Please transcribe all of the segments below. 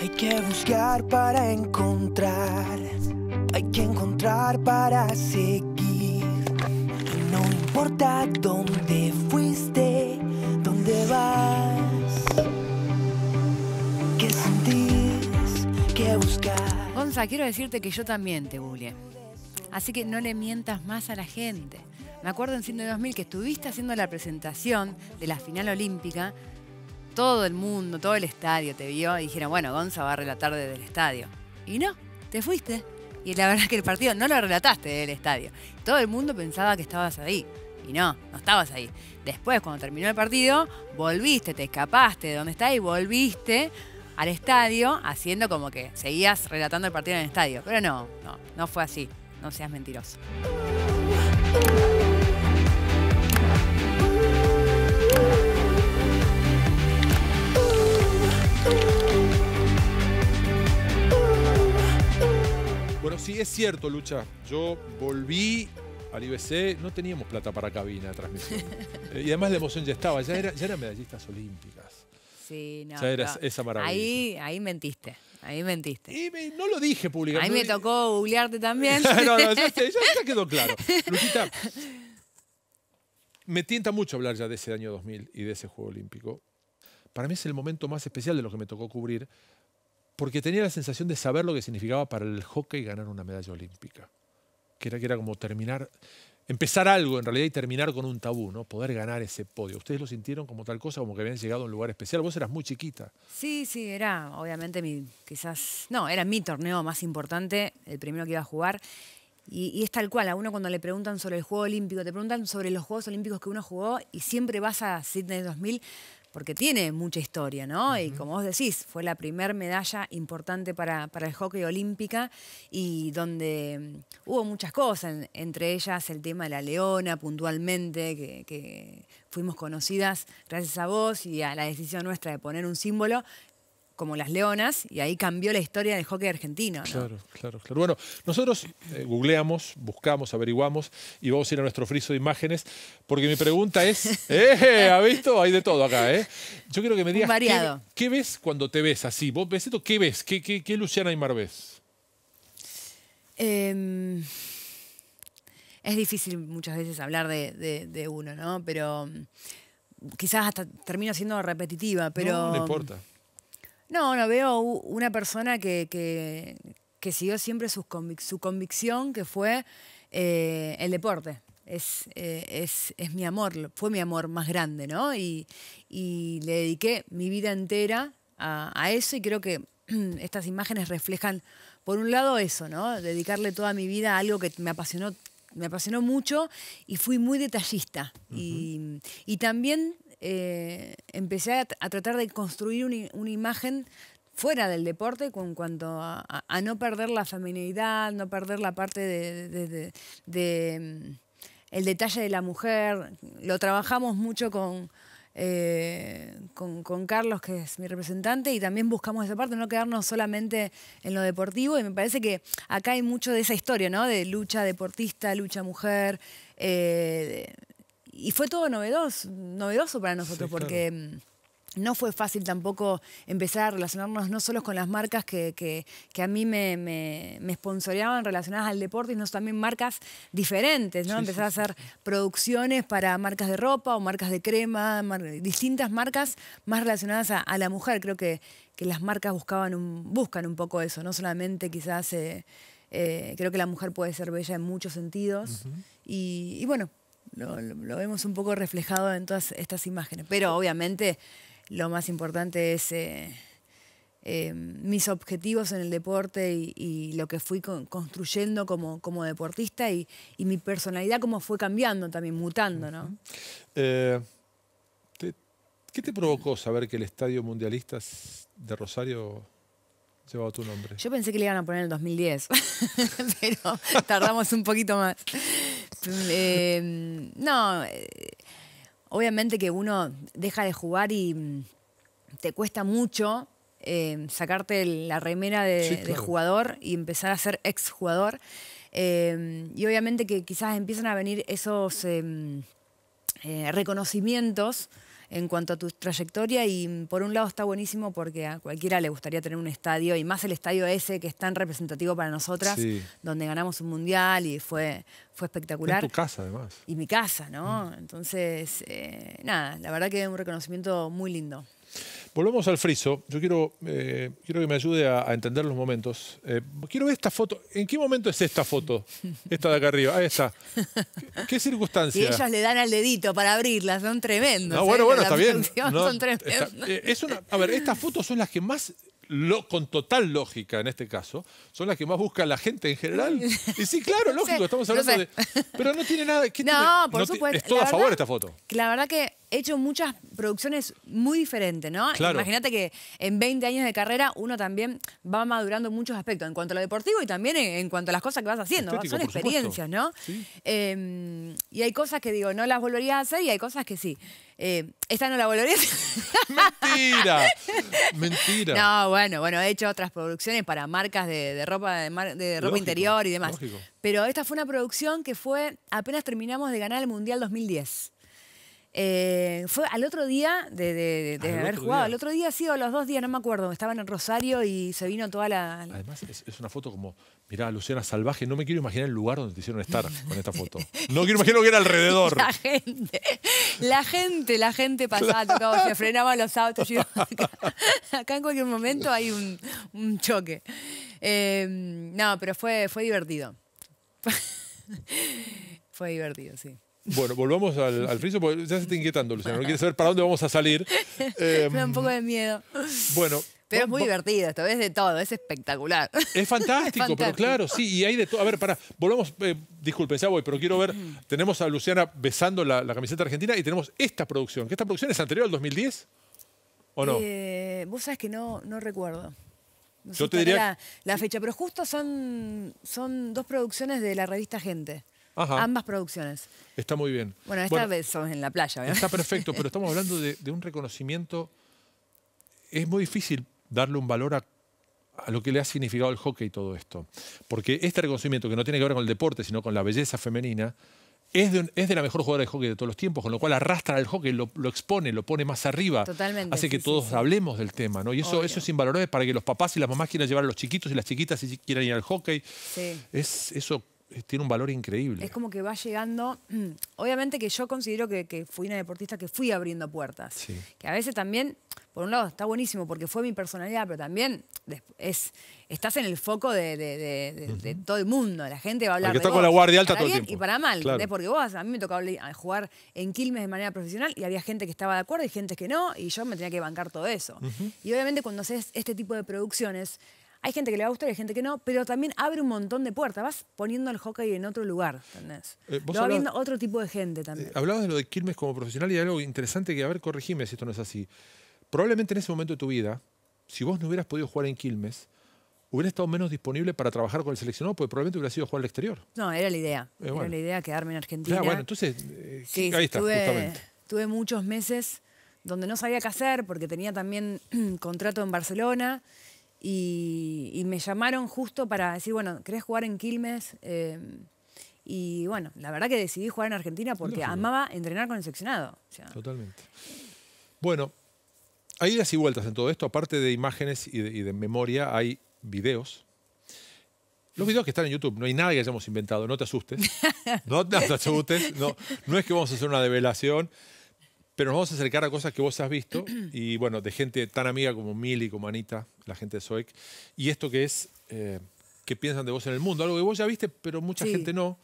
Hay que buscar para encontrar, hay que encontrar para seguir. no importa dónde fuiste, dónde vas, qué sentís, qué buscar. Gonza, quiero decirte que yo también te bulle. Así que no le mientas más a la gente. Me acuerdo en Cine 2000 que estuviste haciendo la presentación de la final olímpica todo el mundo, todo el estadio te vio y dijeron, bueno, Gonza va a relatar desde el estadio. Y no, te fuiste. Y la verdad es que el partido no lo relataste desde el estadio. Todo el mundo pensaba que estabas ahí. Y no, no estabas ahí. Después, cuando terminó el partido, volviste, te escapaste de donde está y volviste al estadio haciendo como que seguías relatando el partido en el estadio. Pero no, no, no fue así. No seas mentiroso. sí, es cierto, Lucha. Yo volví al IBC, no teníamos plata para cabina de transmisión. Eh, y además la emoción ya estaba, ya, era, ya eran medallistas olímpicas. Sí, no. Ya era esa maravilla. Ahí, mentiste. Ahí mentiste. no lo dije públicamente. Ahí me tocó googlearte también. no, no, ya, quedó claro. Luchita, me tienta mucho hablar ya de ese año 2000 y de ese Juego Olímpico. Para mí es el momento más especial de lo que me tocó cubrir, porque tenía la sensación de saber lo que significaba para el hockey ganar una medalla olímpica. Que era, que era como terminar, empezar algo en realidad y terminar con un tabú, ¿no? Poder ganar ese podio. ¿Ustedes lo sintieron como tal cosa, como que habían llegado a un lugar especial? Vos eras muy chiquita. Sí, sí, era obviamente mi, quizás, no, era mi torneo más importante, el primero que iba a jugar. Y, y, es tal cual, a uno cuando le preguntan sobre el juego olímpico, te preguntan sobre los Juegos Olímpicos que uno jugó y siempre vas a Sydney 2000 porque tiene mucha historia, ¿no? Y como vos decís, fue la primer medalla importante para, el hockey olímpica y donde mm, hubo muchas cosas, entre ellas el tema de la leona puntualmente, que, fuimos conocidas gracias a vos y a la decisión nuestra de poner un símbolo como las Leonas, y ahí cambió la historia del hockey argentino. Claro, claro, claro. Bueno, nosotros eh, googleamos, buscamos, averiguamos y vamos a ir a nuestro friso de imágenes, porque mi pregunta es, ¡eh! ¿Ha visto? Hay de todo acá, ¿eh? Yo quiero que me digas, ¿qué, ¿qué, ves cuando te ves así? ¿Vos ves esto? ¿Qué ves? ¿Qué, qué, Luciana y ves? Em, es difícil muchas veces hablar de, uno, ¿no? Pero mm, quizás hasta termino siendo repetitiva, pero... no mm, importa. No, no, veo una persona que, siguió siempre su convicción, que fue eh, el deporte. Eh, es, es, mi amor, fue mi amor más grande, ¿no? Y, le dediqué mi vida entera a, eso y creo que estas imágenes reflejan, por un lado, eso, ¿no? Dedicarle toda mi vida a algo que me apasionó, me apasionó mucho y fui muy detallista. y, y, también eh, empecé a, tratar de construir una, imagen fuera del deporte con cuanto a, no perder la feminidad, no perder la parte de, mm, el detalle de la mujer. Lo trabajamos mucho eh, con, con, Carlos, que es mi representante, y también buscamos esa parte, no quedarnos solamente en lo deportivo. Y me parece que acá hay mucho de esa historia, ¿no? De lucha deportista, lucha mujer, eh, y fue todo novedoso, novedoso para nosotros porque... Mm, no fue fácil tampoco empezar a relacionarnos no solo con las marcas que, que, que a mí me, me, sponsoreaban relacionadas al deporte, sino también marcas diferentes, ¿no? empezar a hacer producciones para marcas de ropa o marcas de crema, distintas marcas más relacionadas a, la mujer. Creo que, que las marcas buscaban un, buscan un poco eso, no solamente quizás... Eh, eh, creo que la mujer puede ser bella en muchos sentidos. y bueno, lo, vemos un poco reflejado en todas estas imágenes. Pero obviamente lo más importante es eh, eh, mis objetivos en el deporte y, lo que fui construyendo como, como deportista y, mi personalidad cómo fue cambiando también, mutando, ¿no? Eh, ¿Qué te provocó saber que el Estadio Mundialista de Rosario llevaba tu nombre? Yo pensé que le iban a poner en el 2010, pero tardamos un poquito más. Em, no, eh, obviamente que uno deja de jugar y mm, te cuesta mucho em, sacarte la remera de, jugador y empezar a ser exjugador. Em, y obviamente que quizás empiezan a venir esos eh, reconocimientos en cuanto a tu trayectoria y mm, por un lado está buenísimo porque a cualquiera le gustaría tener un estadio y más el estadio ese que es tan representativo para nosotras, donde ganamos un mundial y fue, fue espectacular. Y tu casa además. Y mi casa, ¿no? Mm. Entonces, eh, nada, la verdad que es un reconocimiento muy lindo. Volvemos al friso. Yo quiero, eh, quiero que me ayude a, entender los momentos. Eh, quiero ver esta foto. ¿En qué momento es esta foto? Esta de acá arriba. Ahí está. ¿Qué, circunstancias? circunstancia? Y ellas le dan al dedito para abrirlas. Son tremendos. bueno, ¿eh? bueno, está bien. a ver, estas fotos son las que más con total lógica en este caso, son las que más busca la gente en general. Y sí, claro, lógico, estamos hablando de... Pero no tiene nada... no, por supuesto. Es todo a favor esta foto. la verdad que he hecho muchas producciones muy diferentes, ¿no? Imagínate que en 20 años de carrera uno también va madurando muchos aspectos, en cuanto a lo deportivo y también en cuanto a las cosas que vas haciendo. son experiencias, ¿no? Em, y hay cosas que digo, no las volvería a hacer y hay cosas que sí. Eh, esta no la volvería ¡Mentira! ¡Mentira! No, bueno, bueno, he hecho otras producciones para marcas de, ropa, de, ropa interior y demás. Pero esta fue una producción que fue, apenas terminamos de ganar el Mundial 2010. Eh, fue al otro día de, haber jugado, al otro día sí o los dos días, no me acuerdo, estaban en Rosario y se vino toda la... Además es, una foto como, mirá, Luciana Salvaje, no me quiero imaginar el lugar donde te hicieron estar con esta foto. No quiero imaginar lo que era alrededor. La gente, la gente, la gente pasaba, tocaba, se frenaban los autos. acá, en cualquier momento hay un, choque. Em, no, pero fue, fue divertido. fue divertido, sí. Bueno, volvamos al, al friso, porque ya se está inquietando, Luciana, No quiere saber para dónde vamos a salir. Eh, Me da un poco de miedo. Bueno. Pero es muy divertido esto, es de todo, es espectacular. Es fantástico, pero claro, sí, y hay de todo. A ver, pará, volvamos, eh, disculpen, ya voy, pero quiero ver, tenemos a Luciana besando la, camiseta argentina y tenemos esta producción, que esta producción es anterior al 2010, ¿o no? Eh, vos sabés que no, recuerdo. Yo te diría... La, fecha, pero justo son dos producciones de la revista Gente ambas producciones. Está muy bien. Bueno, esta vez son en la playa. Está perfecto, pero estamos hablando de, un reconocimiento. Es muy difícil darle un valor a, lo que le ha significado el hockey y todo esto. Porque este reconocimiento, que no tiene que ver con el deporte, sino con la belleza femenina, es de, es de, la mejor jugadora de hockey de todos los tiempos, con lo cual arrastra al hockey, lo, expone, lo pone más arriba. Totalmente. Hace que todos hablemos del tema, ¿no? Y eso, eso es invalorable para que los papás y las mamás quieran llevar a los chiquitos y las chiquitas y quieran ir al hockey. Es, eso eh, tiene un valor increíble. Es como que va llegando. Mm, obviamente que yo considero que, fui una deportista que fui abriendo puertas. Que a veces también, por un lado, está buenísimo porque fue mi personalidad, pero también es, estás en el foco de, todo el mundo. La gente va a hablar. Porque está con la guardia alta todo el tiempo. Y para mal. Porque vos, a mí me tocaba jugar en Quilmes de manera profesional y había gente que estaba de acuerdo y gente que no, y yo me tenía que bancar todo eso. Y obviamente cuando haces este tipo de producciones, hay gente que le va a gustar y hay gente que no, pero también abre un montón de puertas. Vas poniendo el hockey en otro lugar, ¿entendés? Eh, va viendo otro tipo de gente también. Eh, hablabas de lo de Quilmes como profesional y hay algo interesante que, a ver, corregime si esto no es así. Probablemente en ese momento de tu vida, si vos no hubieras podido jugar en Quilmes, hubieras estado menos disponible para trabajar con el seleccionado, porque probablemente hubiera sido jugar al exterior. No, era la idea. Eh, era la idea quedarme en Argentina. Ah, bueno, entonces, ahí está, Tuve muchos meses donde no sabía qué hacer, porque tenía también contrato en Barcelona y, me llamaron justo para decir, bueno, ¿querés jugar en Quilmes? Eh, y bueno, la verdad que decidí jugar en Argentina porque amaba entrenar con el seccionado. Totalmente. Bueno, hay idas y vueltas en todo esto. Aparte de imágenes y de, memoria, hay videos. Los videos que están en YouTube, no hay nada que hayamos inventado, no te asustes. no te asustes, no, no es que vamos a hacer una develación. Pero nos vamos a acercar a cosas que vos has visto y bueno, de gente tan amiga como Mili, como Anita, la gente de SOEC. Y esto que es, eh, que piensan de vos en el mundo? Algo que vos ya viste, pero mucha gente no.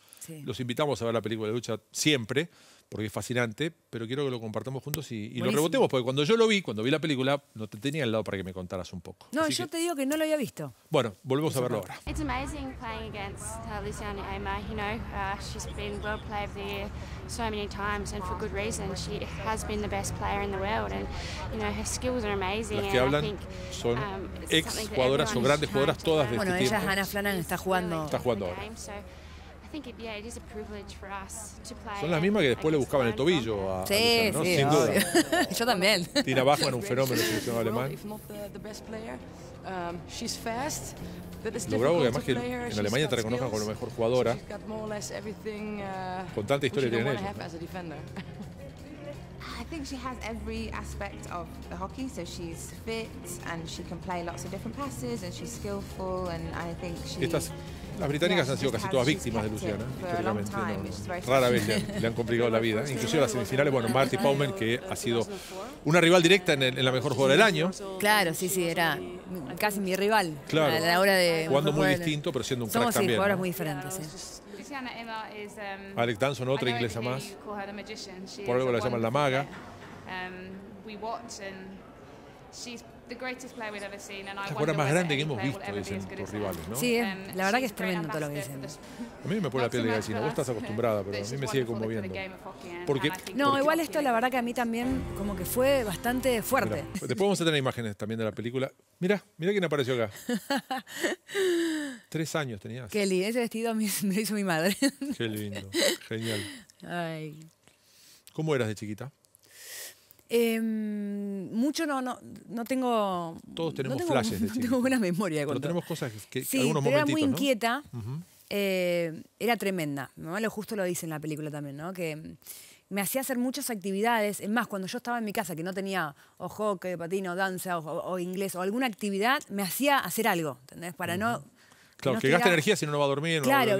Los invitamos a ver la película de lucha siempre porque es fascinante, pero quiero que lo compartamos juntos y, y lo rebotemos, porque cuando yo lo vi, cuando vi la película, no te tenía al lado para que me contaras un poco. No, yo te digo que no lo había visto. Bueno, volvemos a verlo ahora. It's amazing playing against Luciana Ama, you know, uh, she's been World Player of the Year so many times and for good reason. She has been the best player in the world and, you know, her skills are amazing. and I think, son um, ex jugadoras o grandes jugadoras todas de bueno, este ella, tiempo. Bueno, ella, Ana Flanagan, está jugando. Está jugando ahora. Son las mismas que después le buscaban el tobillo a. Sí, a Luciano, ¿no? sí, Sin duda. Obvio. Yo también. Tira abajo en un fenómeno seleccionado alemán. Um, Lo bravo que además que en Alemania te reconozcan como la mejor jugadora. Uh, Con tanta historia tienen ellos. I think she has every aspect of the hockey. So she's fit and she can play lots of different passes and she's skillful and I think she. Estas las británicas han sido casi todas víctimas de Luciana, Rara vez le han, complicado la vida. Inclusive las semifinales, bueno, Marty Pauman, que ha sido una rival directa en, la mejor jugadora del año. Claro, sí, sí, era casi mi rival. Claro. A la hora de jugando muy distinto, pero siendo un Somos crack sí, también. jugadoras muy diferentes. sí. Um, Alex Danson, otra inglesa más. Por algo la llaman la maga la jugada más grande que hemos visto, dicen los rivales, ¿no? Sí, la verdad que es tremendo todo lo que dicen. A mí me pone la piel de gallina, vos estás acostumbrada, pero a mí me sigue conmoviendo. Porque, no, igual esto la verdad que a mí también como que fue bastante fuerte. después vamos a tener imágenes también de la película. Mirá, mira quién apareció acá. Tres años tenías. Kelly, ese vestido me hizo mi madre. Qué lindo, genial. Ay. ¿Cómo eras de chiquita? Em, mucho no, no, tengo. Todos tenemos flashes. no tengo buena memoria. De Pero tenemos cosas que. sí, pero era muy inquieta. Eh, era tremenda. Mi mamá lo justo lo dice en la película también, ¿no? Que me hacía hacer muchas actividades. Es más, cuando yo estaba en mi casa, que no tenía o hockey, patino, danza o, inglés o alguna actividad, me hacía hacer algo, ¿entendés? Para no Claro, que, gaste energía si no, no va a dormir. Claro,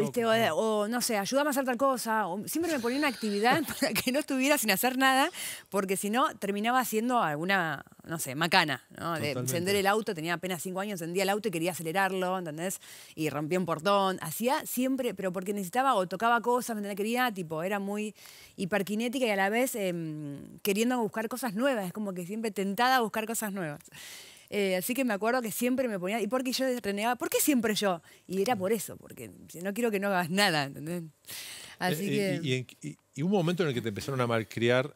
O, no sé, ayuda a hacer tal cosa. O, siempre me ponía una actividad para que no estuviera sin hacer nada, porque si no, terminaba haciendo alguna, no sé, macana. ¿no? De encender el auto, tenía apenas cinco años, encendía el auto y quería acelerarlo, ¿entendés? Y rompía un portón. Hacía siempre, pero porque necesitaba o tocaba cosas, ¿me entendés? Quería, tipo, era muy hiperquinética y a la vez em, queriendo buscar cosas nuevas. Es como que siempre tentada a buscar cosas nuevas. Eh, así que me acuerdo que siempre me ponía, ¿y por qué yo renegaba? ¿Por qué siempre yo? Y era por eso, porque no quiero que no hagas nada, ¿entendés? Así eh, que... Y, y, un momento en el que te empezaron a malcriar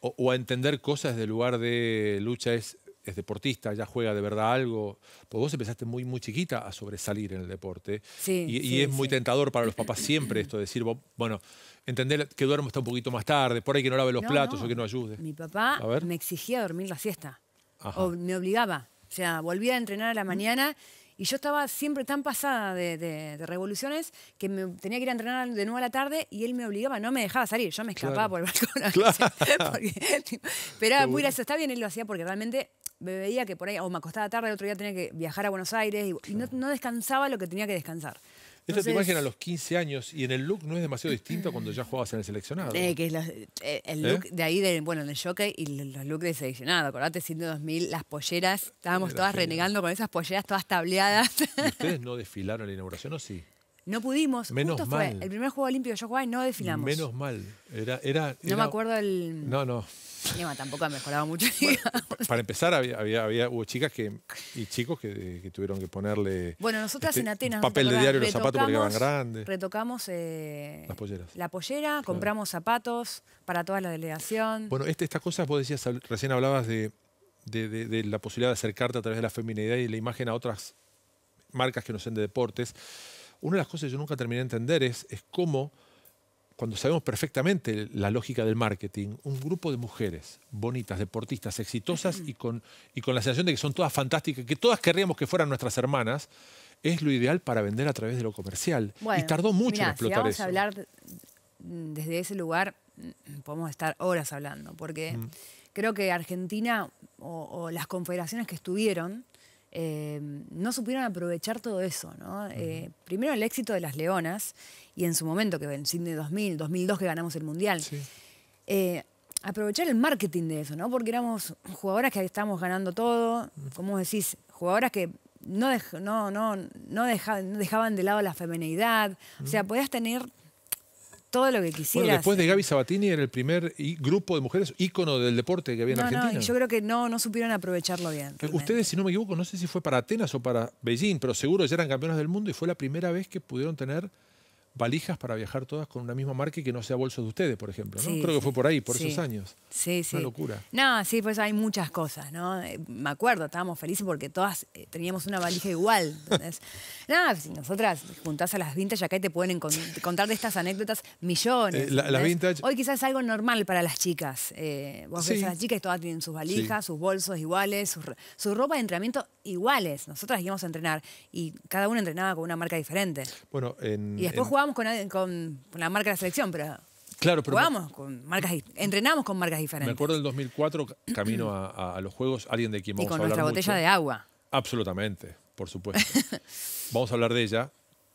o, a entender cosas del lugar de lucha es es deportista, ya juega de verdad algo. Pues vos empezaste muy, muy chiquita a sobresalir en el deporte. y, es muy tentador para los papás siempre esto, decir, bueno, entender que duermo está un poquito más tarde, por ahí que no lave los platos o que no ayude. Mi papá me exigía dormir la siesta o me obligaba. O sea, volvía a entrenar a la mañana y yo estaba siempre tan pasada de, revoluciones que me tenía que ir a entrenar de nuevo a la tarde y él me obligaba, no me dejaba salir. Yo me escapaba por el balcón. pero muy está bien, él lo hacía porque realmente me veía que por ahí, o me acostaba tarde, el otro día tenía que viajar a Buenos Aires y, no, descansaba lo que tenía que descansar. Esto te imaginas a los 15 años y en el look no es demasiado distinto cuando ya jugabas en el seleccionado. Eh, que es eh, el ¿Eh? look de ahí, bueno, en el jockey y los looks de seleccionado. Acordate, siendo 2000, las polleras, estábamos todas renegando con esas polleras todas tableadas. ¿Ustedes no desfilaron en la inauguración o sí? No pudimos. Menos mal. el primer juego olímpico que yo jugaba y no desfilamos. Menos mal. Era, no me acuerdo el. No, no. tampoco ha mejorado mucho. para empezar, había, había, hubo chicas que, y chicos que, tuvieron que ponerle. Bueno, nosotras este, en Atenas. Papel de diario los zapatos porque eran grandes. Retocamos. Eh, Las polleras. La pollera, compramos zapatos para toda la delegación. Bueno, este, estas cosas vos decías, recién hablabas de, de, de la posibilidad de acercarte a través de la feminidad y la imagen a otras marcas que no sean de deportes una de las cosas que yo nunca terminé de entender es, cómo, cuando sabemos perfectamente la lógica del marketing, un grupo de mujeres bonitas, deportistas, exitosas y con, con la sensación de que son todas fantásticas, que todas querríamos que fueran nuestras hermanas, es lo ideal para vender a través de lo comercial. y tardó mucho en explotar si vamos a hablar desde ese lugar, mm, podemos estar horas hablando, porque creo que Argentina o las confederaciones que estuvieron eh, no supieron aprovechar todo eso. ¿no? Eh, primero el éxito de las Leonas y en su momento, que en Sydney 2000, 2002 que ganamos el Mundial. Eh, aprovechar el marketing de eso, ¿no? porque éramos jugadoras que estábamos ganando todo, como decís, jugadoras que no, no, no, dejaban, de lado la femineidad O sea, podías tener todo lo que quisieras. Bueno, después de Gaby Sabatini era el primer grupo de mujeres ícono del deporte que había en Argentina. yo creo que no, no supieron aprovecharlo bien. Eh, ustedes, si no me equivoco, no sé si fue para Atenas o para Beijing, pero seguro ya eran campeonas del mundo y fue la primera vez que pudieron tener valijas para viajar todas con una misma marca y que no sea bolso de ustedes, por ejemplo. Creo que fue por ahí, por esos años. Sí, sí. Una locura. No, sí, pues hay muchas cosas, ¿no? Eh, me acuerdo, estábamos felices porque todas eh, teníamos una valija igual. Nada, si nosotras juntás a las vintage, acá te pueden contar de estas anécdotas millones. Eh, vintage... Hoy quizás es algo normal para las chicas. vos ves a las chicas todas tienen sus valijas, sus bolsos iguales, su, ropa de entrenamiento iguales. Nosotras íbamos a entrenar y cada una entrenaba con una marca diferente. Bueno, y después en jugábamos con, la marca de la selección, pero Claro, Jugamos con marcas, entrenamos con marcas diferentes. Me acuerdo del 2004, camino a, los Juegos, alguien de quien vamos a hablar con nuestra botella de agua. Absolutamente, por supuesto. vamos a hablar de ella,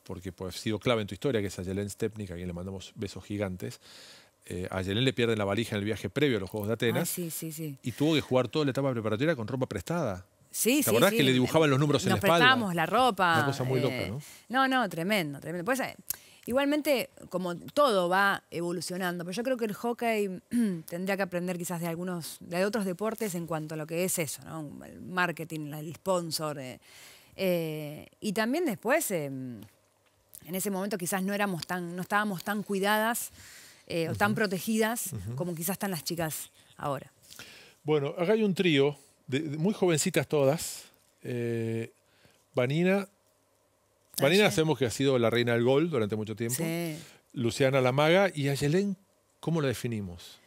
porque pues, ha sido clave en tu historia, que es a Yelén Stepnik, a quien le mandamos besos gigantes. Eh, a Yelén le pierden la valija en el viaje previo a los Juegos de Atenas. sí, sí, sí. Y tuvo que jugar toda la etapa preparatoria con ropa prestada. Sí, sí, ¿Te acordás que le dibujaban los números en la espalda? Nos la ropa. Una cosa muy loca, eh, ¿no? No, no, tremendo, tremendo. Pues, eh, Igualmente, como todo va evolucionando, pero yo creo que el hockey tendría que aprender quizás de algunos, de otros deportes en cuanto a lo que es eso, ¿no? El marketing, el sponsor. Eh, eh, y también después, eh, en ese momento quizás no éramos tan, no estábamos tan cuidadas o tan protegidas como quizás están las chicas ahora. Bueno, acá hay un trío, de, muy jovencitas todas. Vanina, Marina sabemos que ha sido la reina del gol durante mucho tiempo. Luciana la maga y Ayelen, ¿cómo la definimos?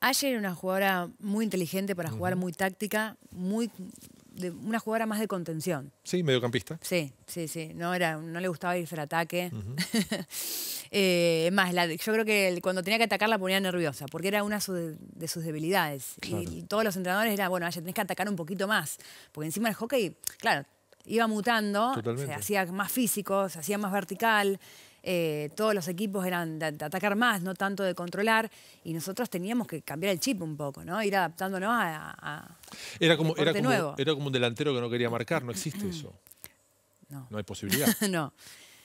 Ayer era una jugadora muy inteligente para jugar, muy táctica, muy una jugadora más de contención. Sí, mediocampista. Sí, sí, sí. No, era, no le gustaba irse al ataque. Eh, más, yo creo que cuando tenía que atacar la ponía nerviosa, porque era una de, sus debilidades. Y, todos los entrenadores eran, bueno, Ayelen tenés que atacar un poquito más. Porque encima el hockey, claro, iba mutando, se hacía más físico, se hacía más vertical. Eh, todos los equipos eran de, atacar más, no tanto de controlar, y nosotros teníamos que cambiar el chip un poco, ¿no? Ir adaptándonos a. era, como, era, como, era como un delantero que no quería marcar, no existe mm. eso. No. No hay posibilidad. no.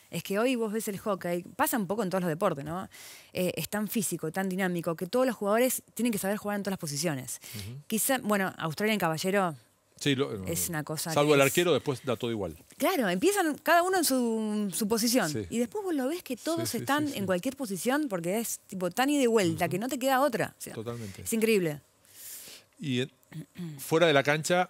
Es que hoy vos ves el hockey, pasa un poco en todos los deportes, ¿no? Eh, es tan físico, tan dinámico, que todos los jugadores tienen que saber jugar en todas las posiciones. Quizá, bueno, Australia en caballero es una cosa. Salvo el arquero, después da todo igual. Claro, empiezan cada uno en su, posición. Y después vos lo ves que todos están en cualquier posición porque es tipo tan y de vuelta que no te queda otra. Totalmente. Es increíble. Y fuera de la cancha,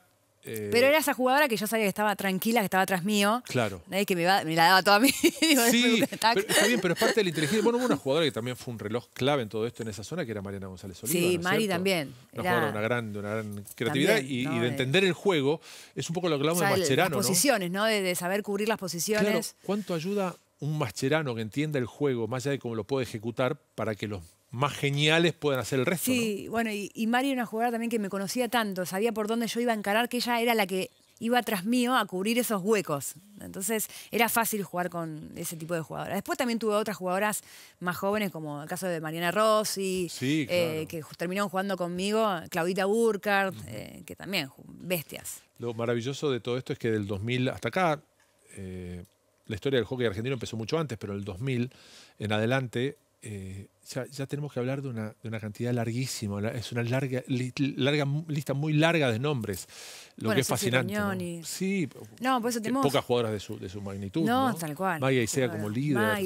eh, pero era esa jugadora que yo sabía que estaba tranquila, que estaba atrás mío. Claro. Nadie que me, la daba toda a mí. Este sí, está bien, pero es parte de la inteligencia. Bueno, hubo una jugadora que también fue un reloj clave en todo esto, en esa zona, que era Mariana González Oliva. Sí, Mari también. Una una gran, creatividad y, de entender el juego. Es un poco lo que hablamos de Mascherano, Las posiciones, ¿no? De, saber cubrir las posiciones. Claro, ¿cuánto ayuda un Mascherano que entienda el juego, más allá de cómo lo puede ejecutar, para que los más geniales puedan hacer el resto. Sí, bueno, y, Mari era una jugadora también que me conocía tanto, sabía por dónde yo iba a encarar, que ella era la que iba tras mío a cubrir esos huecos. Entonces era fácil jugar con ese tipo de jugadoras. Después también tuve otras jugadoras más jóvenes, como el caso de Mariana Rossi, eh, que terminaron jugando conmigo, Claudita Burkhardt, eh, que también, bestias. Lo maravilloso de todo esto es que del 2000 hasta acá, eh, la historia del hockey argentino empezó mucho antes, pero el 2000 en adelante eh, ya, tenemos que hablar de una, cantidad larguísima, es una larga, larga lista muy larga de nombres, lo que es fascinante. Sí, no, por tenemos... pocas jugadoras de su, magnitud. No, tal cual. Maya y sea como líder.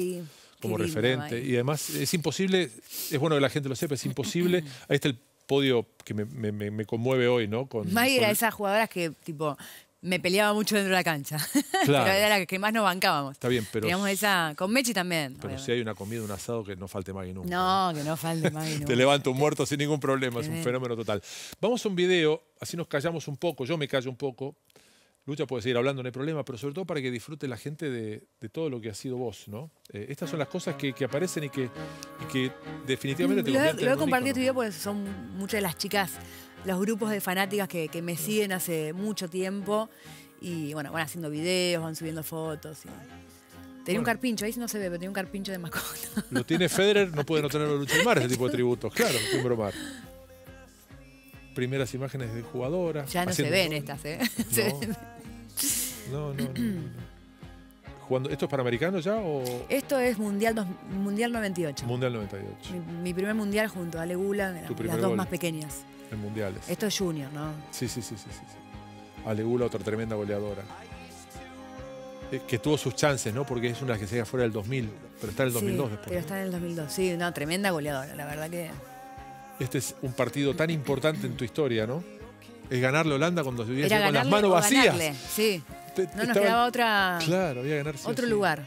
como referente. Y además es imposible, es bueno que la gente lo sepa, es imposible. ahí está el podio que me, conmueve hoy, ¿no? Con, Mayra, esas jugadoras que tipo me peleaba mucho dentro de la cancha. Claro. pero era la que más nos bancábamos. Está bien, pero. Teníamos esa. Con Mechi también. Pero si hay una comida, un asado, que no falte Magui nunca. No, que no falte Magui nunca. Te levanto un muerto sin ningún problema, es un fenómeno total. Vamos a un video, así nos callamos un poco, yo me callo un poco. Lucha puede seguir hablando, no hay problema, pero sobre todo para que disfrute la gente de, todo lo que ha sido vos, ¿no? Eh, estas son las cosas que, aparecen y que, definitivamente te lo, lo he este video porque son muchas de las chicas los grupos de fanáticas que, me siguen hace mucho tiempo y bueno, van haciendo videos, van subiendo fotos. Tenía un carpincho, ahí no se ve, pero tenía un carpincho de mascota. Lo tiene Federer, no puede no tenerlo Lucha Mar, ese tipo de tributos, claro, sin bromar. Primeras imágenes de jugadoras. Ya no se ven estas, ¿eh? No, no, no. ¿Esto es para Panamericano ya o...? Esto es Mundial, mundial 98. Mundial 98. Mi, primer Mundial junto a Legula las dos más pequeñas mundiales. Esto es Junior, ¿no? Sí, sí, sí, sí. sí, Alegula, otra tremenda goleadora. Eh, que tuvo sus chances, ¿no? Porque es una que se llega fuera del 2000, pero está en el 2002 después. Pero está en el 2002, sí, una tremenda goleadora, la verdad que. Este es un partido tan importante en tu historia, ¿no? Es ganarle a Holanda cuando se vivía con las manos vacías. sí. no nos quedaba otra. Claro, había ganar Otro lugar.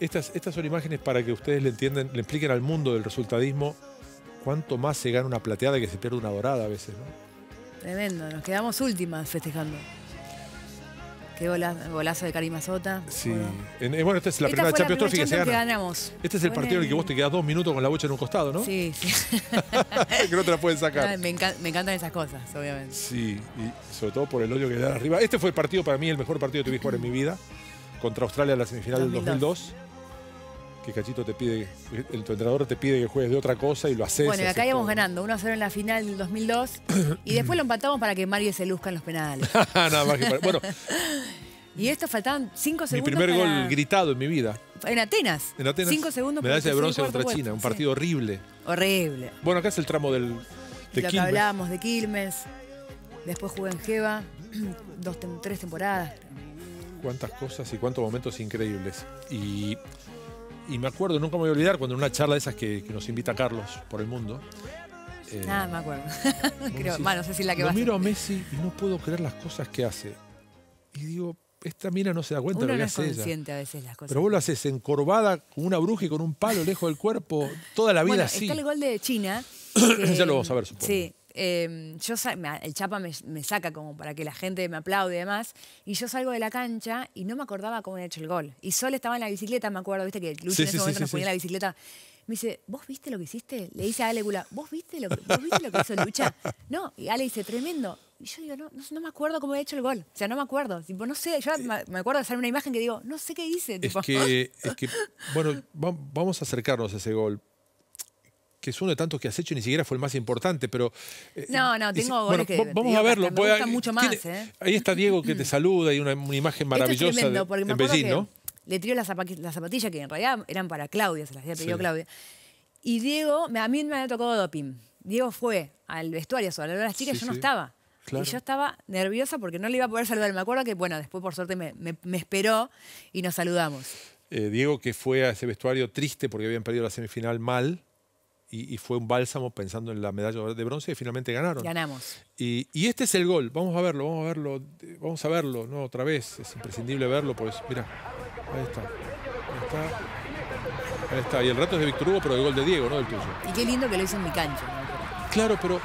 Estas, estas son imágenes para que ustedes le entiendan, le expliquen al mundo del resultadismo cuánto más se gana una plateada que se pierde una dorada a veces, ¿no? Tremendo, nos quedamos últimas festejando. Qué golazo de Karim Sota. Sí. Eh, bueno, esta es la primera Champions Trophy que se gana. ganamos. Este es el partido en el que vos te quedás dos minutos con la bocha en un costado, ¿no? Sí, sí. que no te la pueden sacar. me, encantan esas cosas, obviamente. Sí, y sobre todo por el odio que le da arriba. Este fue el partido para mí, el mejor partido que tuviste en mi vida. Contra Australia en la semifinal del 2002. Cachito te pide, el, entrenador te pide que juegues de otra cosa y lo haces. Bueno, acá íbamos ganando, 1 0 en la final del 2002 y después lo empatamos para que Mario se luzca en los penales. Ah, nada más que bueno. Y esto faltaban 5 segundos. Mi primer gol gritado en mi vida. En Atenas. En Atenas. 5 segundos. Medalla de bronce contra China, un partido horrible. Horrible. Bueno, acá es el tramo del, de que hablábamos de Quilmes. Después jugué en Jeva, dos, tres temporadas. Cuántas cosas y cuántos momentos increíbles. Y y me acuerdo, nunca me voy a olvidar, cuando en una charla de esas que, nos invita Carlos por el mundo. Nada, eh, ah, me acuerdo. Creo, bueno, no sé si la que va miro a Messi y no puedo creer las cosas que hace. Y digo, esta mina no se da cuenta de lo que no hace es consciente a veces las cosas. Pero vos lo haces encorvada con una bruja y con un palo lejos del cuerpo toda la vida bueno, así. Está el gol de China. ya lo vamos a ver, supongo. Sí, Em, yo el Chapa me, saca como para que la gente me aplaude y demás, y yo salgo de la cancha y no me acordaba cómo había hecho el gol. Y Sol estaba en la bicicleta, me acuerdo, viste que Lucha en ese momento ponía la bicicleta. Me dice, ¿vos viste lo que hiciste? Le dice a Ale Gula, ¿vos viste lo que, hizo Lucha? No, y Ale dice, tremendo. Y yo digo, no, no, me acuerdo cómo había hecho el gol. O sea, no me acuerdo. Tipo, no sé, yo me acuerdo de hacer una imagen que digo, no sé qué hice. es que, bueno, vamos a acercarnos a ese gol, que es uno de tantos que has hecho, ni siquiera fue el más importante, pero... Eh, no, no, tengo que Vamos a verlo. Me mucho más, ¿eh? Ahí está Diego que te saluda y una, imagen maravillosa Beijing, Le tiró las zapatillas que en realidad eran para Claudia, se las había pedido Claudia. Y Diego, a mí me había tocado doping. Diego fue al vestuario, a las chicas, yo no estaba. Y yo estaba nerviosa porque no le iba a poder saludar. Me acuerdo que, bueno, después por suerte me, esperó y nos saludamos. Eh, Diego que fue a ese vestuario triste porque habían perdido la semifinal mal y, fue un bálsamo pensando en la medalla de bronce y finalmente ganaron. Ganamos. Y, este es el gol, vamos a verlo, vamos a verlo, vamos a verlo, no otra vez, es imprescindible verlo, pues mira, ahí está. Ahí está. Ahí está. Y el rato es de Víctor Hugo, pero el gol de Diego, no el tuyo. Y qué lindo que lo hizo en mi cancha. Claro, pero,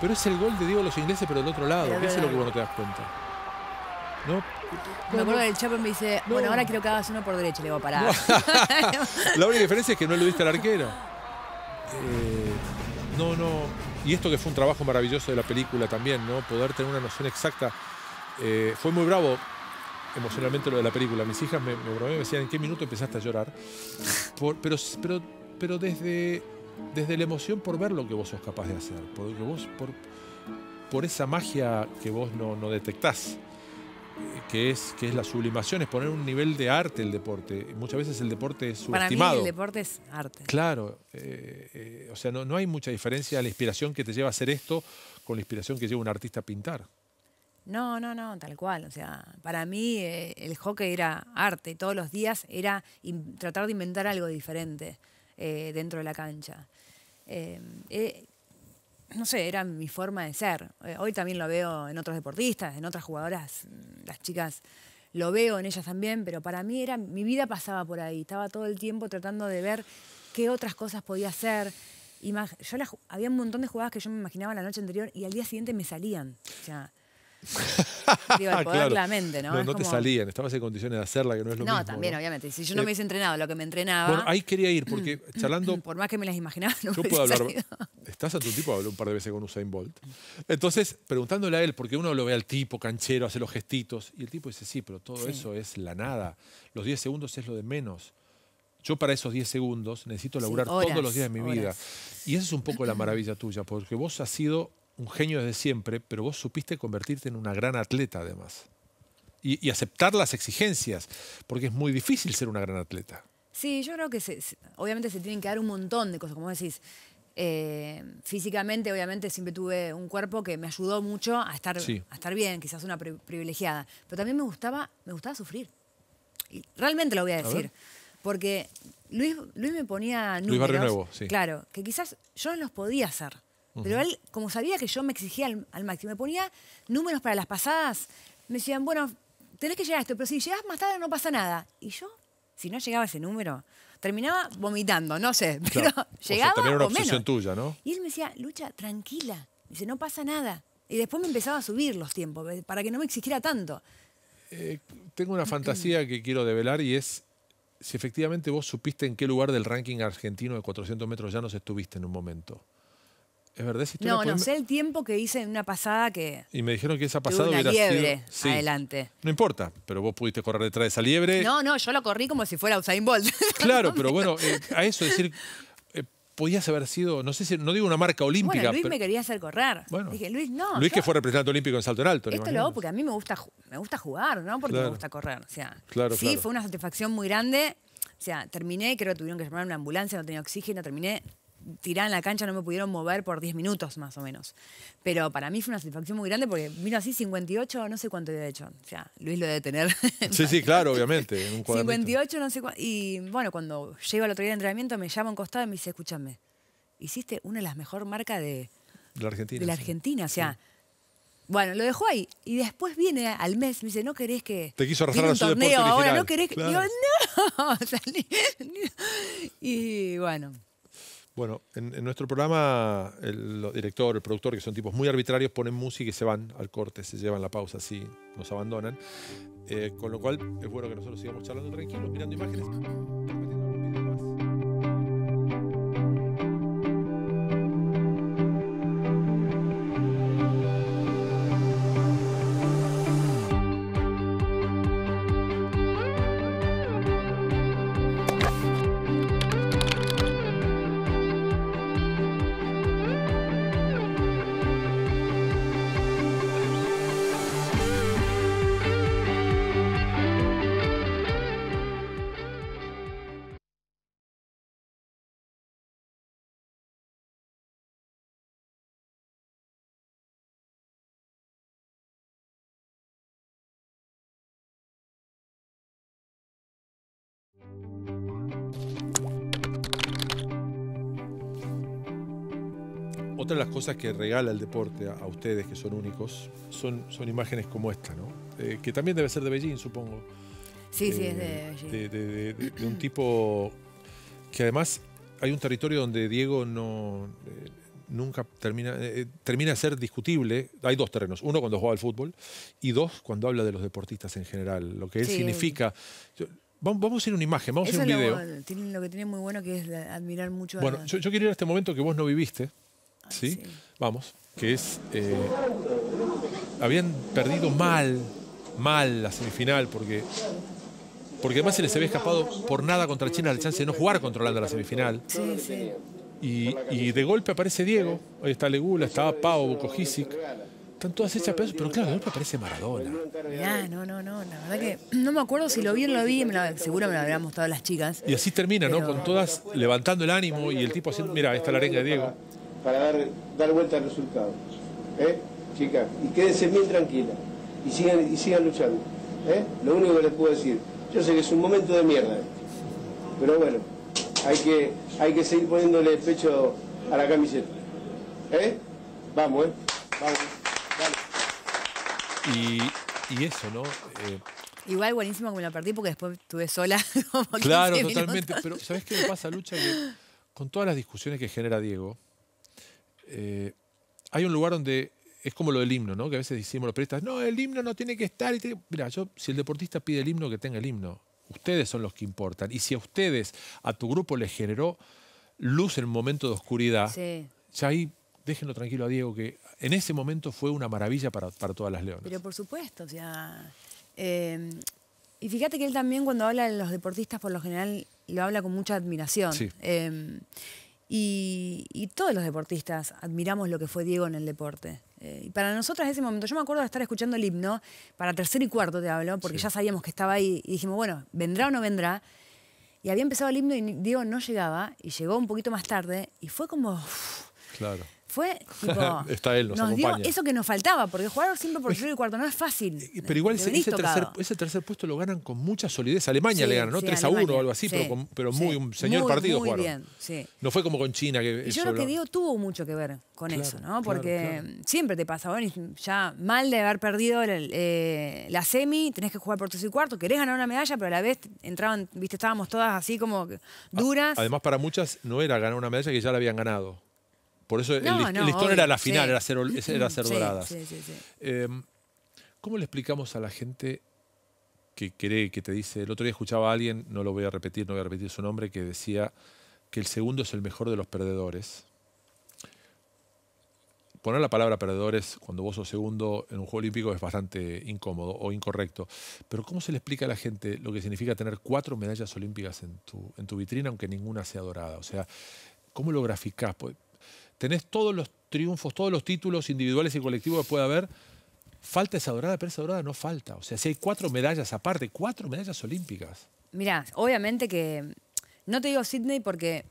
pero es el gol de Diego los ingleses, pero del otro lado. Eso es lo que vos no te das cuenta. ¿No? Me acuerdo que el Chapo me dice, bueno, ahora quiero que hagas uno por derecha, le a parar la única diferencia es que no lo viste al arquero. Eh, no, no. Y esto que fue un trabajo maravilloso de la película también, ¿no? Poder tener una noción exacta. Eh, fue muy bravo emocionalmente lo de la película. Mis hijas me, decían, ¿en qué minuto empezaste a llorar? pero pero, pero desde, desde la emoción por ver lo que vos sos capaz de hacer, vos, por, por esa magia que vos no, no detectás que es, que es la sublimación, es poner un nivel de arte el deporte. Muchas veces el deporte es subestimado. Para mí el deporte es arte. Claro, eh, eh, o sea, no, no hay mucha diferencia la inspiración que te lleva a hacer esto con la inspiración que lleva un artista a pintar. No, no, no, tal cual. O sea, para mí eh, el hockey era arte. Todos los días era tratar de inventar algo diferente dentro de la cancha no sé, era mi forma de ser. Eh, hoy también lo veo en otros deportistas, en otras jugadoras, mm, las chicas, lo veo en ellas también, pero para mí era, mi vida pasaba por ahí, estaba todo el tiempo tratando de ver qué otras cosas podía hacer. más yo había un montón de jugadas que yo me imaginaba la noche anterior y al día siguiente me salían. O ¿no? te salían, estabas en condiciones de hacerla, que no es lo mismo. No, también, obviamente. Si yo no eh, me hubiese entrenado lo que me entrenaba. ahí quería ir, porque charlando. Por más que me las imaginaba, no puedo hablar. Estás a tu tipo, habló un par de veces con Usain Bolt. Entonces, preguntándole a él, porque uno lo ve al tipo canchero, hace los gestitos, y el tipo dice: Sí, pero todo eso es la nada. Los 10 segundos es lo de menos. Yo para esos 10 segundos necesito laburar todos los días de mi vida. Y esa es un poco la maravilla tuya, porque vos has sido un genio desde siempre, pero vos supiste convertirte en una gran atleta además. Y, aceptar las exigencias, porque es muy difícil ser una gran atleta. Sí, yo creo que obviamente se tienen que dar un montón de cosas, como decís. Eh, físicamente, obviamente, siempre tuve un cuerpo que me ayudó mucho a estar, bien, quizás una privilegiada. Pero también me gustaba, me gustaba sufrir. Y realmente lo voy a decir. porque Luis, me ponía números. Luis Barrio Nuevo, sí. Claro, que quizás yo no los podía hacer. Pero él, como sabía que yo me exigía al, máximo, me ponía números para las pasadas, me decían, bueno, tenés que llegar a esto, pero si llegás más tarde no pasa nada. Y yo, si no llegaba a ese número, terminaba vomitando, no sé, pero llegaba o una tuya, ¿no? Y él me decía, Lucha, tranquila. dice, no pasa nada. Y después me empezaba a subir los tiempos eh, para que no me exigiera tanto. Eh, tengo una mm. fantasía que quiero develar y es si efectivamente vos supiste en qué lugar del ranking argentino de 400 metros ya nos estuviste en un momento. Es verdad, No, no sé el tiempo que hice en una pasada que Y me dijeron que esa pasada una liebre adelante. No importa, pero vos pudiste correr detrás de esa liebre. No, no, yo lo corrí como si fuera Usain Bolt. Claro, pero bueno, eh, a eso decir, eh, podías haber sido, no sé si, no digo una marca olímpica, Bueno, Luis me quería hacer correr. Dije, Luis, no. Luis que fue representante olímpico en salto en alto. Esto lo porque a mí me gusta, me gusta jugar, ¿no? Porque me gusta correr. O sea, Claro, sí, fue una satisfacción muy grande. O sea, terminé, creo que tuvieron que llamar a una ambulancia, no tenía oxígeno, terminé tirar en la cancha, no me pudieron mover por 10 minutos más o menos. Pero para mí fue una satisfacción muy grande porque vino así 58, no sé cuánto había hecho. O sea, Luis lo debe tener. Sí, sí, claro, obviamente. 58, no sé cuánto. Y bueno, cuando llego al otro día de entrenamiento, me llama un costado y me dice, escúchame, hiciste una de las mejor marcas de la Argentina. o sea. Bueno, lo dejó ahí. Y después viene al mes, me dice, no querés que... Te quiso arrastrar su torneo, ahora no querés que... no. y bueno, bueno, en, nuestro programa, el, director, el productor, que son tipos muy arbitrarios, ponen música y se van al corte, se llevan la pausa, así nos abandonan. Eh, con lo cual, es bueno que nosotros sigamos charlando tranquilos, mirando imágenes. cosas que regala el deporte a, ustedes, que son únicos, son, son imágenes como esta, ¿no? Eh, que también debe ser de Beijing, supongo. Sí, sí, es eh, de De, un tipo que además hay un territorio donde Diego no... Eh, nunca termina, termina de ser discutible. Hay dos terrenos. Uno cuando juega al fútbol y dos cuando habla de los deportistas en general, lo que él significa. vamos a ir a una imagen, vamos a ir un video. Lo, que tiene muy bueno que es admirar mucho bueno, yo, yo quiero ir a este momento que vos no viviste, ¿sí? Vamos, que es. Eh, habían perdido mal, mal la semifinal, porque. Porque además se les había escapado por nada contra China la chance de no jugar controlando la semifinal. Sí, sí. Y, de golpe aparece Diego, ahí está Legula, estaba Pau, Kojicic. Están todas hechas pedazos, pero claro, de golpe aparece Maradona. no, no, no, la verdad que no me acuerdo si lo vi o no lo vi, la, seguro me lo mostrado las chicas. Y así termina, ¿no? Con todas levantando el ánimo y el tipo haciendo, mira, ahí está la arenga de Diego para dar, dar vuelta al resultado. ¿eh? Chicas, y quédense bien tranquilas y sigan, y sigan luchando. ¿eh? Lo único que les puedo decir, yo sé que es un momento de mierda, pero bueno, hay que, hay que seguir poniéndole pecho a la camiseta. ¿Eh? Vamos, ¿eh? Vamos. Y, eso, ¿no? Eh, Igual buenísimo como la lo perdí porque después estuve sola. claro, totalmente. Pero ¿sabes qué le pasa, Lucha? con todas las discusiones que genera Diego, eh, hay un lugar donde es como lo del himno, ¿no? Que a veces decimos los periodistas, no, el himno no tiene que estar. Mira, yo, si el deportista pide el himno, que tenga el himno. Ustedes son los que importan. Y si a ustedes, a tu grupo, le generó luz en un momento de oscuridad, ya ahí déjenlo tranquilo a Diego, que en ese momento fue una maravilla para, todas las leones Pero por supuesto, o sea. Em, y fíjate que él también, cuando habla de los deportistas, por lo general lo habla con mucha admiración. Sí. Em, y, todos los deportistas admiramos lo que fue Diego en el deporte. Eh, y para nosotras ese momento, yo me acuerdo de estar escuchando el himno, para tercer y cuarto te hablo, porque ya sabíamos que estaba ahí y dijimos, bueno, vendrá o no vendrá. Y había empezado el himno y Diego no llegaba y llegó un poquito más tarde y fue como... claro. Está nos, dio eso que nos faltaba, porque jugar siempre por tercer y cuarto no es fácil. Pero igual ese, tercer, puesto lo ganan con mucha solidez. Alemania le ganan, ¿no? 3 a 1 o algo así, pero, muy un señor partido no fue como con China. Que yo lo que digo tuvo mucho que ver con eso, ¿no? Porque siempre te pasa, bueno, ya mal de haber perdido eh, la semi, tenés que jugar por tercer y cuarto, querés ganar una medalla, pero a la vez entraban, viste, estábamos todas así como duras. Además, para muchas no era ganar una medalla que ya la habían ganado. Por eso el, listón era la final, era ser, era doradas. Em, ¿Cómo le explicamos a la gente que cree, que te dice, el otro día escuchaba a alguien, no lo voy a repetir, no voy a repetir su nombre, que decía que el segundo es el mejor de los perdedores? Poner la palabra perdedores cuando vos sos segundo en un juego olímpico es bastante incómodo o incorrecto. Pero ¿cómo se le explica a la gente lo que significa tener cuatro medallas olímpicas en tu, en tu vitrina, aunque ninguna sea dorada? O sea, ¿cómo lo graficás? Pues, tenés todos los triunfos, todos los títulos individuales y colectivos que pueda haber. Falta esa dorada, pero esa dorada no falta. O sea, si hay cuatro medallas aparte, cuatro medallas olímpicas. Mirá, obviamente que. No te digo Sydney porque.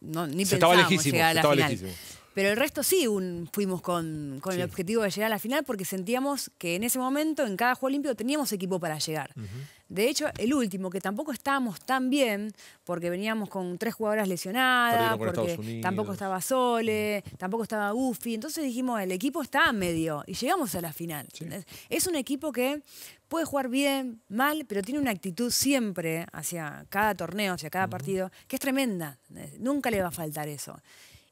No, ni se estaba lejísimo, llegar estaba Lejísimo. Pero el resto sí fuimos con, el objetivo de llegar a la final porque sentíamos que en ese momento, en cada Juego Olímpico, teníamos equipo para llegar. De hecho, el último, que tampoco estábamos tan bien, porque veníamos con tres jugadoras lesionadas, porque tampoco estaba Sole, tampoco estaba Uffi. Entonces dijimos, el equipo está medio y llegamos a la final. Es un equipo que puede jugar bien, mal, pero tiene una actitud siempre hacia cada torneo, hacia cada partido, que es tremenda. Nunca le va a faltar eso.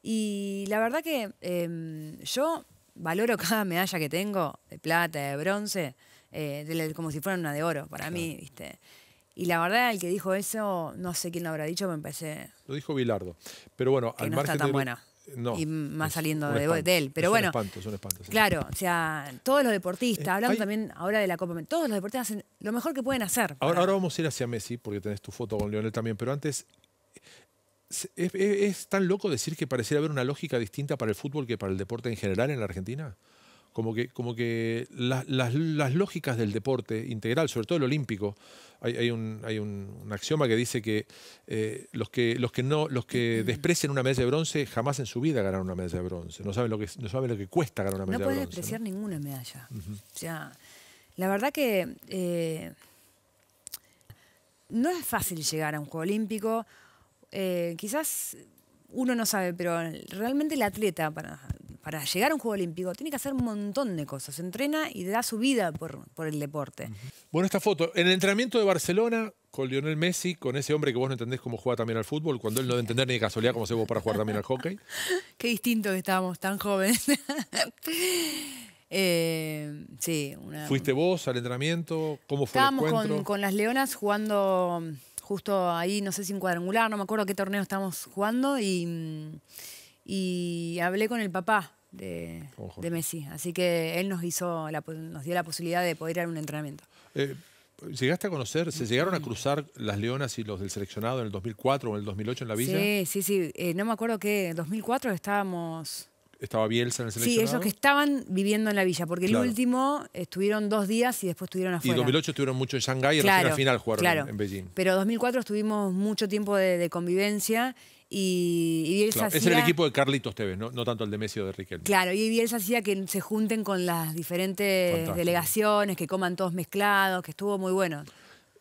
Y la verdad que em, yo valoro cada medalla que tengo, de plata, de bronce, eh, como si fuera una de oro para mí, ¿viste? Y la verdad, el que dijo eso, no sé quién lo habrá dicho, me empecé. Lo dijo Bilardo. Pero bueno, que al no está tan buena. y más saliendo de, él. Pero bueno. Claro, o sea, todos los deportistas, eh, hablando también ahora de la Copa, todos los deportistas hacen lo mejor que pueden hacer. Ahora, vamos a ir hacia Messi, porque tenés tu foto con Lionel también, pero antes. es tan loco decir que pareciera haber una lógica distinta para el fútbol que para el deporte en general en la Argentina? como que, como que las, lógicas del deporte integral, sobre todo el olímpico, hay, hay, un, axioma que dice que, eh, los que, los que, no, los que mm. desprecian una medalla de bronce jamás en su vida ganaron una medalla de bronce. No saben lo que, no lo que cuesta ganar una medalla de bronce. No puede despreciar ninguna medalla. O sea, la verdad que eh, no es fácil llegar a un Juego Olímpico. Eh, quizás uno no sabe, pero realmente el atleta, para para llegar a un Juego Olímpico tiene que hacer un montón de cosas. Entrena y da su vida por, el deporte. Bueno, esta foto. En el entrenamiento de Barcelona con Lionel Messi, con ese hombre que vos no entendés cómo juega también al fútbol, cuando él no debe entender ni de casualidad cómo se vos para jugar también al hockey. Qué distinto que estábamos tan jóvenes. Eh, sí, ¿Fuiste vos al entrenamiento? ¿Cómo fue estábamos el encuentro? Con, con las Leonas jugando mm, justo ahí, no sé si en cuadrangular, no me acuerdo qué torneo estábamos jugando, y, mm, y hablé con el papá de, Messi. Así que él nos, hizo nos dio la posibilidad de poder ir a un entrenamiento. Eh, ¿Llegaste a conocer, se llegaron a cruzar las Leonas y los del seleccionado en el 2004 o en el 2008 en la villa? Sí, sí, sí. Eh, no me acuerdo que en 2004 estábamos... ¿Estaba Bielsa en el seleccionado? Sí, ellos que estaban viviendo en la villa, porque el último estuvieron dos días y después estuvieron afuera. Y en 2008 estuvieron mucho en Shanghái y claro, final jugaron en, Beijing. Pero 2004 estuvimos mucho tiempo de convivencia y, Es el equipo de Carlitos Tevez, ¿no? tanto el de Messi o de Riquelme. Claro, y se hacía que se junten con las diferentes delegaciones, que coman todos mezclados, que estuvo muy bueno.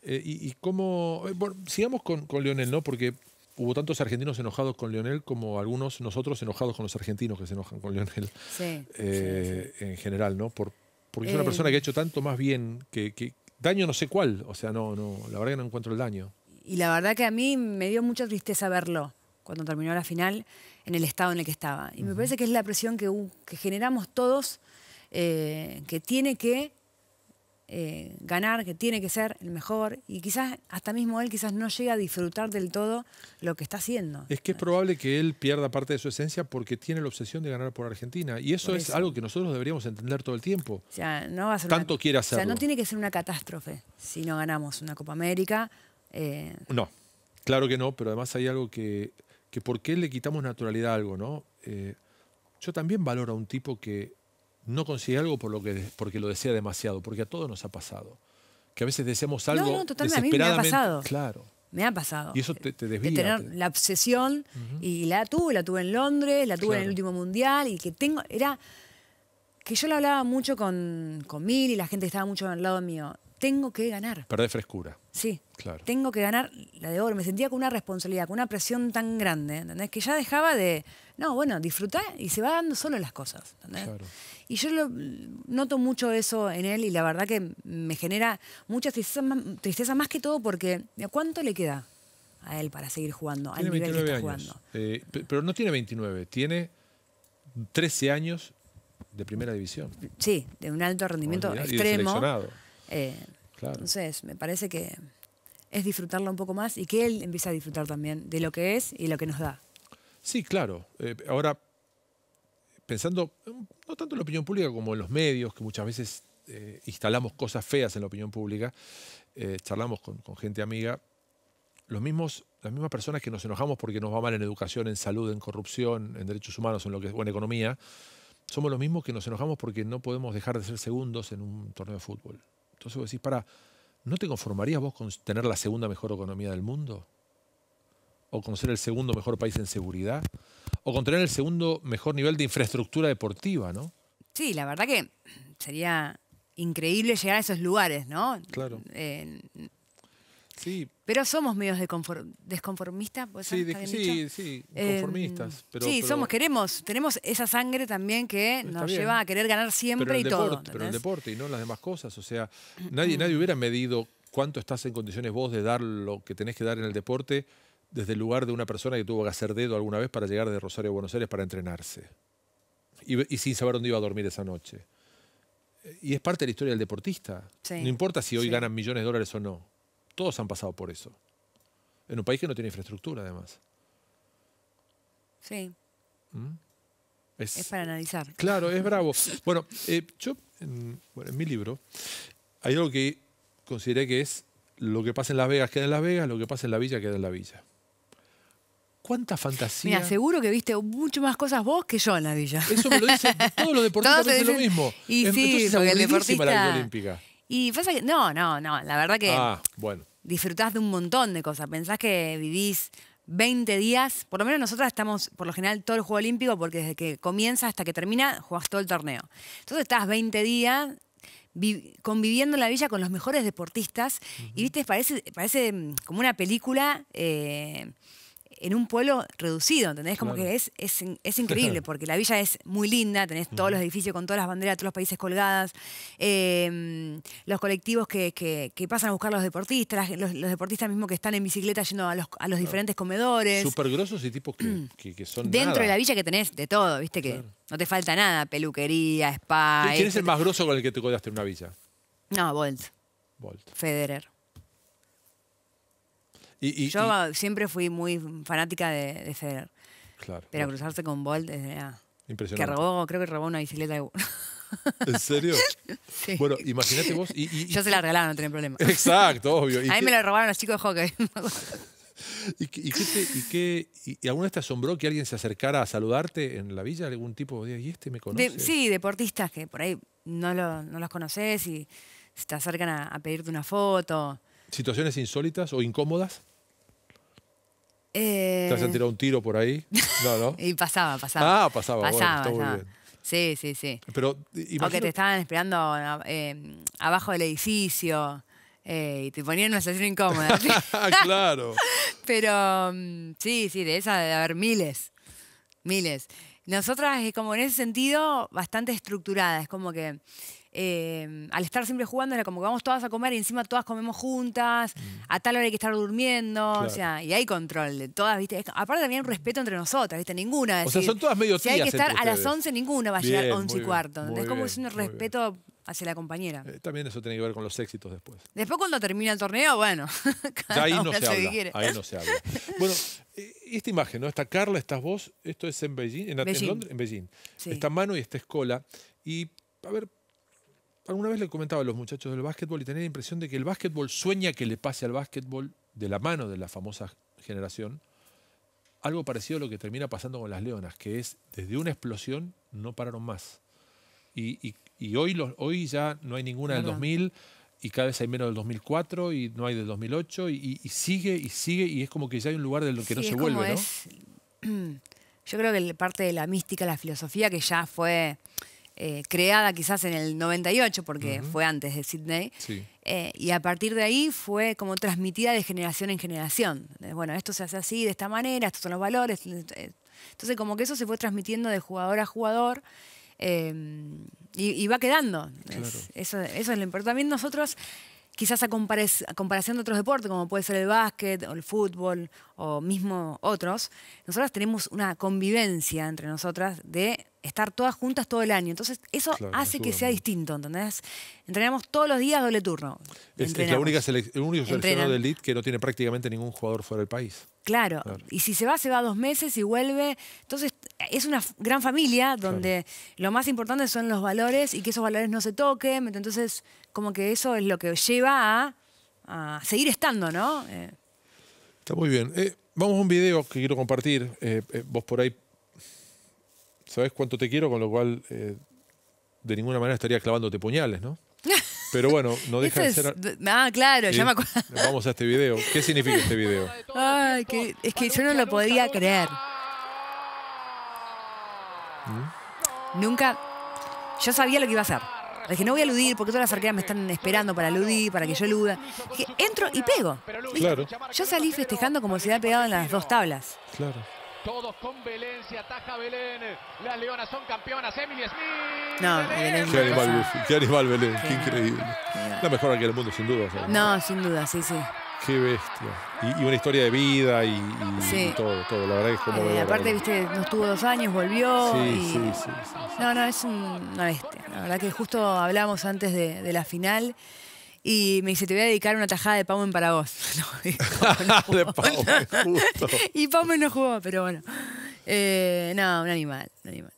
Eh, y, cómo... Eh, sigamos con, Lionel, ¿no? Porque hubo tantos argentinos enojados con Lionel como algunos nosotros enojados con los argentinos que se enojan con Lionel. Sí, eh, En general, ¿no? Por, porque es una persona que ha hecho tanto más bien que, daño no sé cuál. O sea, no, no, la verdad que no encuentro el daño. Y la verdad que a mí me dio mucha tristeza verlo cuando terminó la final, en el estado en el que estaba. Y me parece que es la presión que, generamos todos, eh, que tiene que eh, ganar, que tiene que ser el mejor, y quizás hasta mismo él quizás no llega a disfrutar del todo lo que está haciendo. Es que es probable que él pierda parte de su esencia porque tiene la obsesión de ganar por Argentina, y eso, es algo que nosotros deberíamos entender todo el tiempo. O sea, no va a ser Tanto quiera quiere hacerlo. O sea, no tiene que ser una catástrofe si no ganamos una Copa América. Eh. No, claro que no, pero además hay algo que que por qué le quitamos naturalidad a algo, ¿no? Eh, yo también valoro a un tipo que no consigue algo por lo que, porque lo desea demasiado, porque a todos nos ha pasado. Que a veces deseamos algo no, no, A mí me ha pasado. Claro. Me ha pasado. Y eso te, desvía. De tener la obsesión, y la tuve, la tuve en Londres, la tuve en el último mundial, y que tengo. Era que yo lo hablaba mucho con, con Mil y la gente estaba mucho al lado mío tengo que ganar. Perder frescura. Sí, claro. tengo que ganar la de oro. Me sentía con una responsabilidad, con una presión tan grande, ¿entendés? Que ya dejaba de, no, bueno, disfrutar y se va dando solo las cosas, ¿entendés? Y yo lo, noto mucho eso en él y la verdad que me genera mucha tristeza, más que todo porque cuánto le queda a él para seguir jugando? al nivel que está años. jugando. Eh, pero no tiene 29, tiene 13 años de primera división. Sí, de un alto rendimiento extremo. Y eh, entonces, me parece que es disfrutarla un poco más y que él empiece a disfrutar también de lo que es y lo que nos da. Sí, claro. Eh, ahora, pensando mm, no tanto en la opinión pública como en los medios, que muchas veces eh, instalamos cosas feas en la opinión pública, charlamos con, gente amiga, los mismos, las mismas personas que nos enojamos porque nos va mal en educación, en salud, en corrupción, en derechos humanos, en lo que o en economía, somos los mismos que nos enojamos porque no podemos dejar de ser segundos en un torneo de fútbol. Entonces vos decís, para, ¿no te conformarías vos con tener la segunda mejor economía del mundo? ¿O con ser el segundo mejor país en seguridad? ¿O con tener el segundo mejor nivel de infraestructura deportiva, no? Sí, la verdad que sería increíble llegar a esos lugares, ¿no? Claro. Pero somos medios de desconformistas, sí, sí, sí, em, conformistas. sí, somos, queremos, tenemos esa sangre también que nos lleva a querer ganar siempre y todo. Pero el deporte y no las demás cosas. O sea, nadie, nadie hubiera medido cuánto estás en condiciones vos de dar lo que tenés que dar en el deporte desde el lugar de una persona que tuvo que hacer dedo alguna vez para llegar de Rosario a Buenos Aires para entrenarse. Y, sin saber dónde iba a dormir esa noche. Y es parte de la historia del deportista. no importa si hoy ganan millones de dólares o no. Todos han pasado por eso. En un país que no tiene infraestructura, además. Sí. ¿Mm? Es, para analizar. Claro, es bravo. bueno, eh, yo, en, bueno, en mi libro, hay algo que consideré que es lo que pasa en Las Vegas queda en Las Vegas, lo que pasa en la villa queda en la villa. ¿Cuánta fantasía? Me aseguro que viste mucho más cosas vos que yo en la villa. Eso me lo dicen todos los deportistas, lo mismo. Y em, sí, el deportista, Olímpica. Y pasa que, no, no, no, la verdad que ah, disfrutás de un montón de cosas. Pensás que vivís 20 días, por lo menos nosotras estamos por lo general todo el Juego Olímpico, porque desde que comienza hasta que termina, jugás todo el torneo. Entonces estás 20 días conviviendo en la villa con los mejores deportistas y, viste, parece, parece mm, como una película... Eh, en un pueblo reducido, ¿entendés? Como que es, es, increíble, porque la villa es muy linda, tenés todos los edificios con todas las banderas de todos los países colgadas, em, los colectivos que, pasan a buscar a los deportistas, los, deportistas mismos que están en bicicleta yendo a los, diferentes comedores. Súper grosos y tipos que, mm. son... Dentro de la villa que tenés de todo, viste que no te falta nada, peluquería, spa... ¿Quién es el más grosso con el que te codaste en una villa? No, Bolt. Bolt. Federer. Yo siempre fui muy fanática de, de Federer. Claro. Pero cruzarse con Bolt desde eh, ah. Impresionante. Que robó, creo que robó una bicicleta de... ¿En serio? Sí. Bueno, imagínate vos. Y, Yo se la regalaba, no tenía problema. Exacto, obvio. a mí me la robaron los chicos de hockey. ¿Y, qué te, qué, ¿Y, alguna vez te asombró que alguien se acercara a saludarte en la villa? ¿Algún tipo de.? ¿Y este me conoce? sí, deportistas que por ahí no, lo, no los conoces y te acercan a pedirte una foto. ¿Situaciones insólitas o incómodas? ¿Te has eh, tirado un tiro por ahí? No, ¿no? y pasaba, pasaba. Ah, pasaba, pasaba, Sí, sí, sí. Pero, te estaban esperando em, abajo del edificio eh, y te ponían una situación incómoda. claro. Pero mm, sí, sí, de esa de haber miles, miles. Nosotras, como en ese sentido, bastante estructuradas, como que Em, al estar siempre jugando era como que vamos todas a comer y encima todas comemos juntas, mm. a tal hora hay que estar durmiendo, o sea, y hay control de todas, ¿viste? aparte también respeto entre nosotras, ¿viste? Ninguna. o sea, son todas medio tías Si hay que estar a las 11, ninguna va a llegar a 11 y cuarto. Es como es un respeto hacia la compañera. Eh, también eso tiene que ver con los éxitos después. Después cuando termina el torneo, bueno, ahí, no se habla, ahí no se habla. bueno, eh, esta imagen, ¿no? Está Carla, estás vos, esto es en Beijing, en, en Londres, en Beijing. Sí. Está mano y esta Escola. Y, a ver, alguna vez le comentaba a los muchachos del básquetbol y tenía la impresión de que el básquetbol sueña que le pase al básquetbol de la mano de la famosa generación algo parecido a lo que termina pasando con las leonas, que es desde una explosión no pararon más. Y, hoy, hoy ya no hay ninguna del 2000 y cada vez hay menos del 2004 y no hay del 2008 y, y sigue y sigue y es como que ya hay un lugar de lo que no se vuelve, ¿no? yo creo que parte de la mística, la filosofía que ya fue eh, creada quizás en el 98, porque fue antes de Sydney. Eh, y a partir de ahí fue como transmitida de generación en generación. Bueno, esto se hace así, de esta manera, estos son los valores. Eh, entonces, como que eso se fue transmitiendo de jugador a jugador. y, va quedando. eso, es lo importante. También nosotros, quizás a, comparación de otros deportes, como puede ser el básquet o el fútbol o mismo otros, nosotros tenemos una convivencia entre nosotras de estar todas juntas todo el año. Entonces, eso hace que sea distinto, ¿entendés? Entrenamos todos los días doble turno. Es, es la única el único seleccionado de elite que no tiene prácticamente ningún jugador fuera del país. Claro. y si se va, se va dos meses y vuelve. Entonces, es una gran familia donde lo más importante son los valores y que esos valores no se toquen. Entonces, como que eso es lo que lleva a, seguir estando, ¿no? Eh. Está muy bien. Eh, vamos a un video que quiero compartir. Eh, vos por ahí sabes cuánto te quiero, con lo cual eh, de ninguna manera estaría clavándote puñales, ¿no? Pero bueno, no deja de ser. ah, claro, ya me acuerdo. Vamos a este video. ¿Qué significa este video? Ay, que, es que yo no lo podía creer. ¿Mm? Nunca. Yo sabía lo que iba a hacer. dije, no voy a aludir porque todas las arqueras me están esperando para aludir, para que yo aluda. Dije, entro y pego. Claro. Yo salí festejando como si hubiera pegado en las dos tablas. Claro. Todos con Belén, taja Belén. Las Leonas son campeonas. Emily Smith. No, Belén. Qué animal, qué Belén, qué, increíble. La mejor aquí del mundo, sin duda. No, sin duda, sí, sí. Qué bestia. Y, una historia de vida y, todo, todo. La verdad es como. Y eh, aparte, viste, no estuvo dos años, volvió. Sí, sí, sí, No, no, es un, una bestia. La verdad que justo hablamos antes de la final y me dice, te voy a dedicar una tajada de Pauen para vos. de justo. y no jugó, pero bueno. Eh, no, un animal, un animal.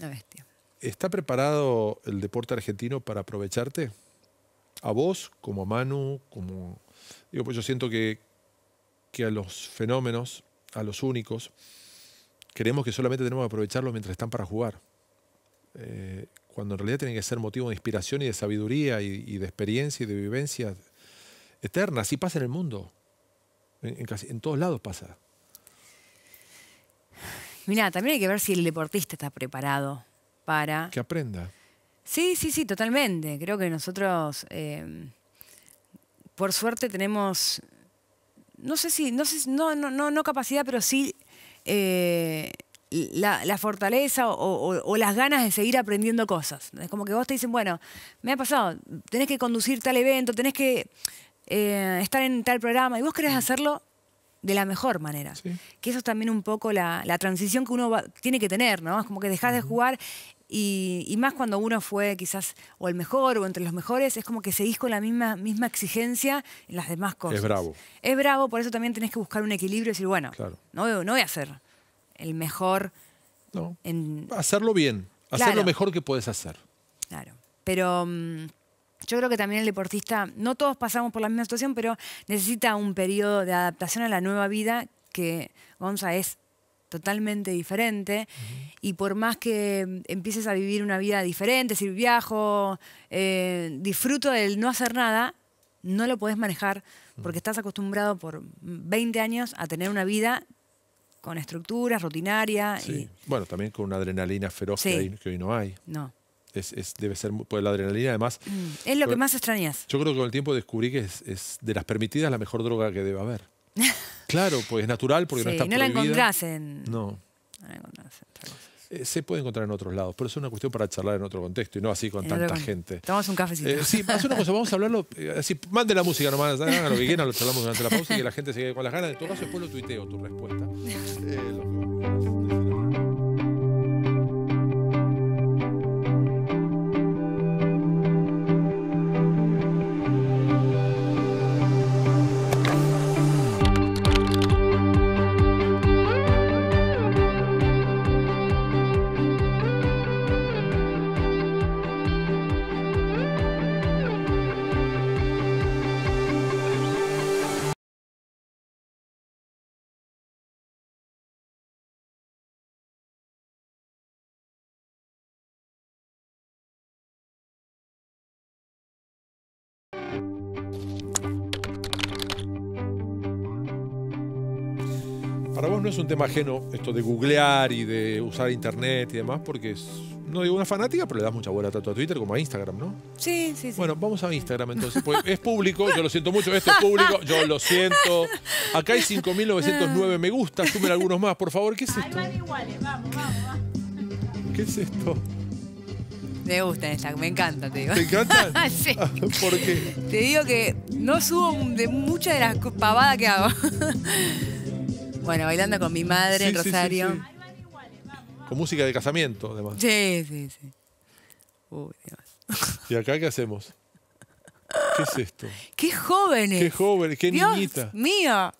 Una bestia. ¿Está preparado el deporte argentino para aprovecharte? A vos, como a Manu, como... Digo, pues yo siento que, que a los fenómenos, a los únicos, creemos que solamente tenemos que aprovecharlos mientras están para jugar. Eh, cuando en realidad tiene que ser motivo de inspiración y de sabiduría y, de experiencia y de vivencias eternas. Y pasa en el mundo, en, todos lados pasa. Mira, también hay que ver si el deportista está preparado para... Que aprenda. Sí, sí, sí, totalmente. Creo que nosotros, eh, por suerte, tenemos, no sé si, no, sé, no, no, no, no capacidad, pero sí eh, la, fortaleza o, las ganas de seguir aprendiendo cosas. Es como que vos te dicen, bueno, me ha pasado, tenés que conducir tal evento, tenés que eh, estar en tal programa y vos querés mm. hacerlo de la mejor manera. Que eso es también un poco la, transición que uno tiene que tener, ¿no? Es como que dejás de jugar y, más cuando uno fue quizás o el mejor o entre los mejores, es como que seguís con la misma, misma exigencia en las demás cosas. Es bravo. Es bravo, por eso también tenés que buscar un equilibrio y decir, bueno, no, no voy a hacer el mejor. En... Hacerlo bien, hacer lo mejor que puedes hacer. Claro. Pero mm, yo creo que también el deportista, no todos pasamos por la misma situación, pero necesita un periodo de adaptación a la nueva vida que Gonza es totalmente diferente. Y por más que empieces a vivir una vida diferente, si viajo, eh, disfruto del no hacer nada, no lo podés manejar porque estás acostumbrado por 20 años a tener una vida con estructuras, rutinaria. Bueno, también con una adrenalina feroz que, hoy no hay. No. Es, debe ser, pues la adrenalina además... Mm. Es lo que más extrañas. Yo creo que con el tiempo descubrí que es, de las permitidas la mejor droga que debe haber. claro, pues es natural porque no está no La encontrás en... No. no la encontrás en... No. Eh, se puede encontrar en otros lados, pero es una cuestión para charlar en otro contexto y no así con tanta gente. Tomamos un cafecito. Eh, sí, haz una cosa, vamos a hablarlo, eh, así, mande la música nomás, lo que quieran, lo charlamos durante la pausa y que la gente se quede con las ganas. En todo caso, después lo tuiteo, tu respuesta. es un tema ajeno esto de googlear y de usar internet y demás, porque no digo una fanática, pero le das mucha bola tanto a Twitter como a Instagram, ¿no? Sí, sí, sí. Bueno, vamos a Instagram entonces. Pues, es público, yo lo siento mucho, esto es público, yo lo siento. Acá hay 5.909 me gusta, sumen algunos más, por favor, ¿qué es esto? Hay iguales, vamos, ¿Qué es esto? Me gusta me encanta, te digo. ¿Te encanta? sí. Ah, ¿Por qué? Te digo que no subo de muchas de las pavadas que hago. Bueno, bailando con mi madre en Rosario. Con música de casamiento, además. Sí, sí, sí. Uy, Dios. ¿Y acá qué hacemos? ¿Qué es esto? ¡Qué jóvenes! ¡Qué jóvenes! ¡Qué Dios niñita! mío!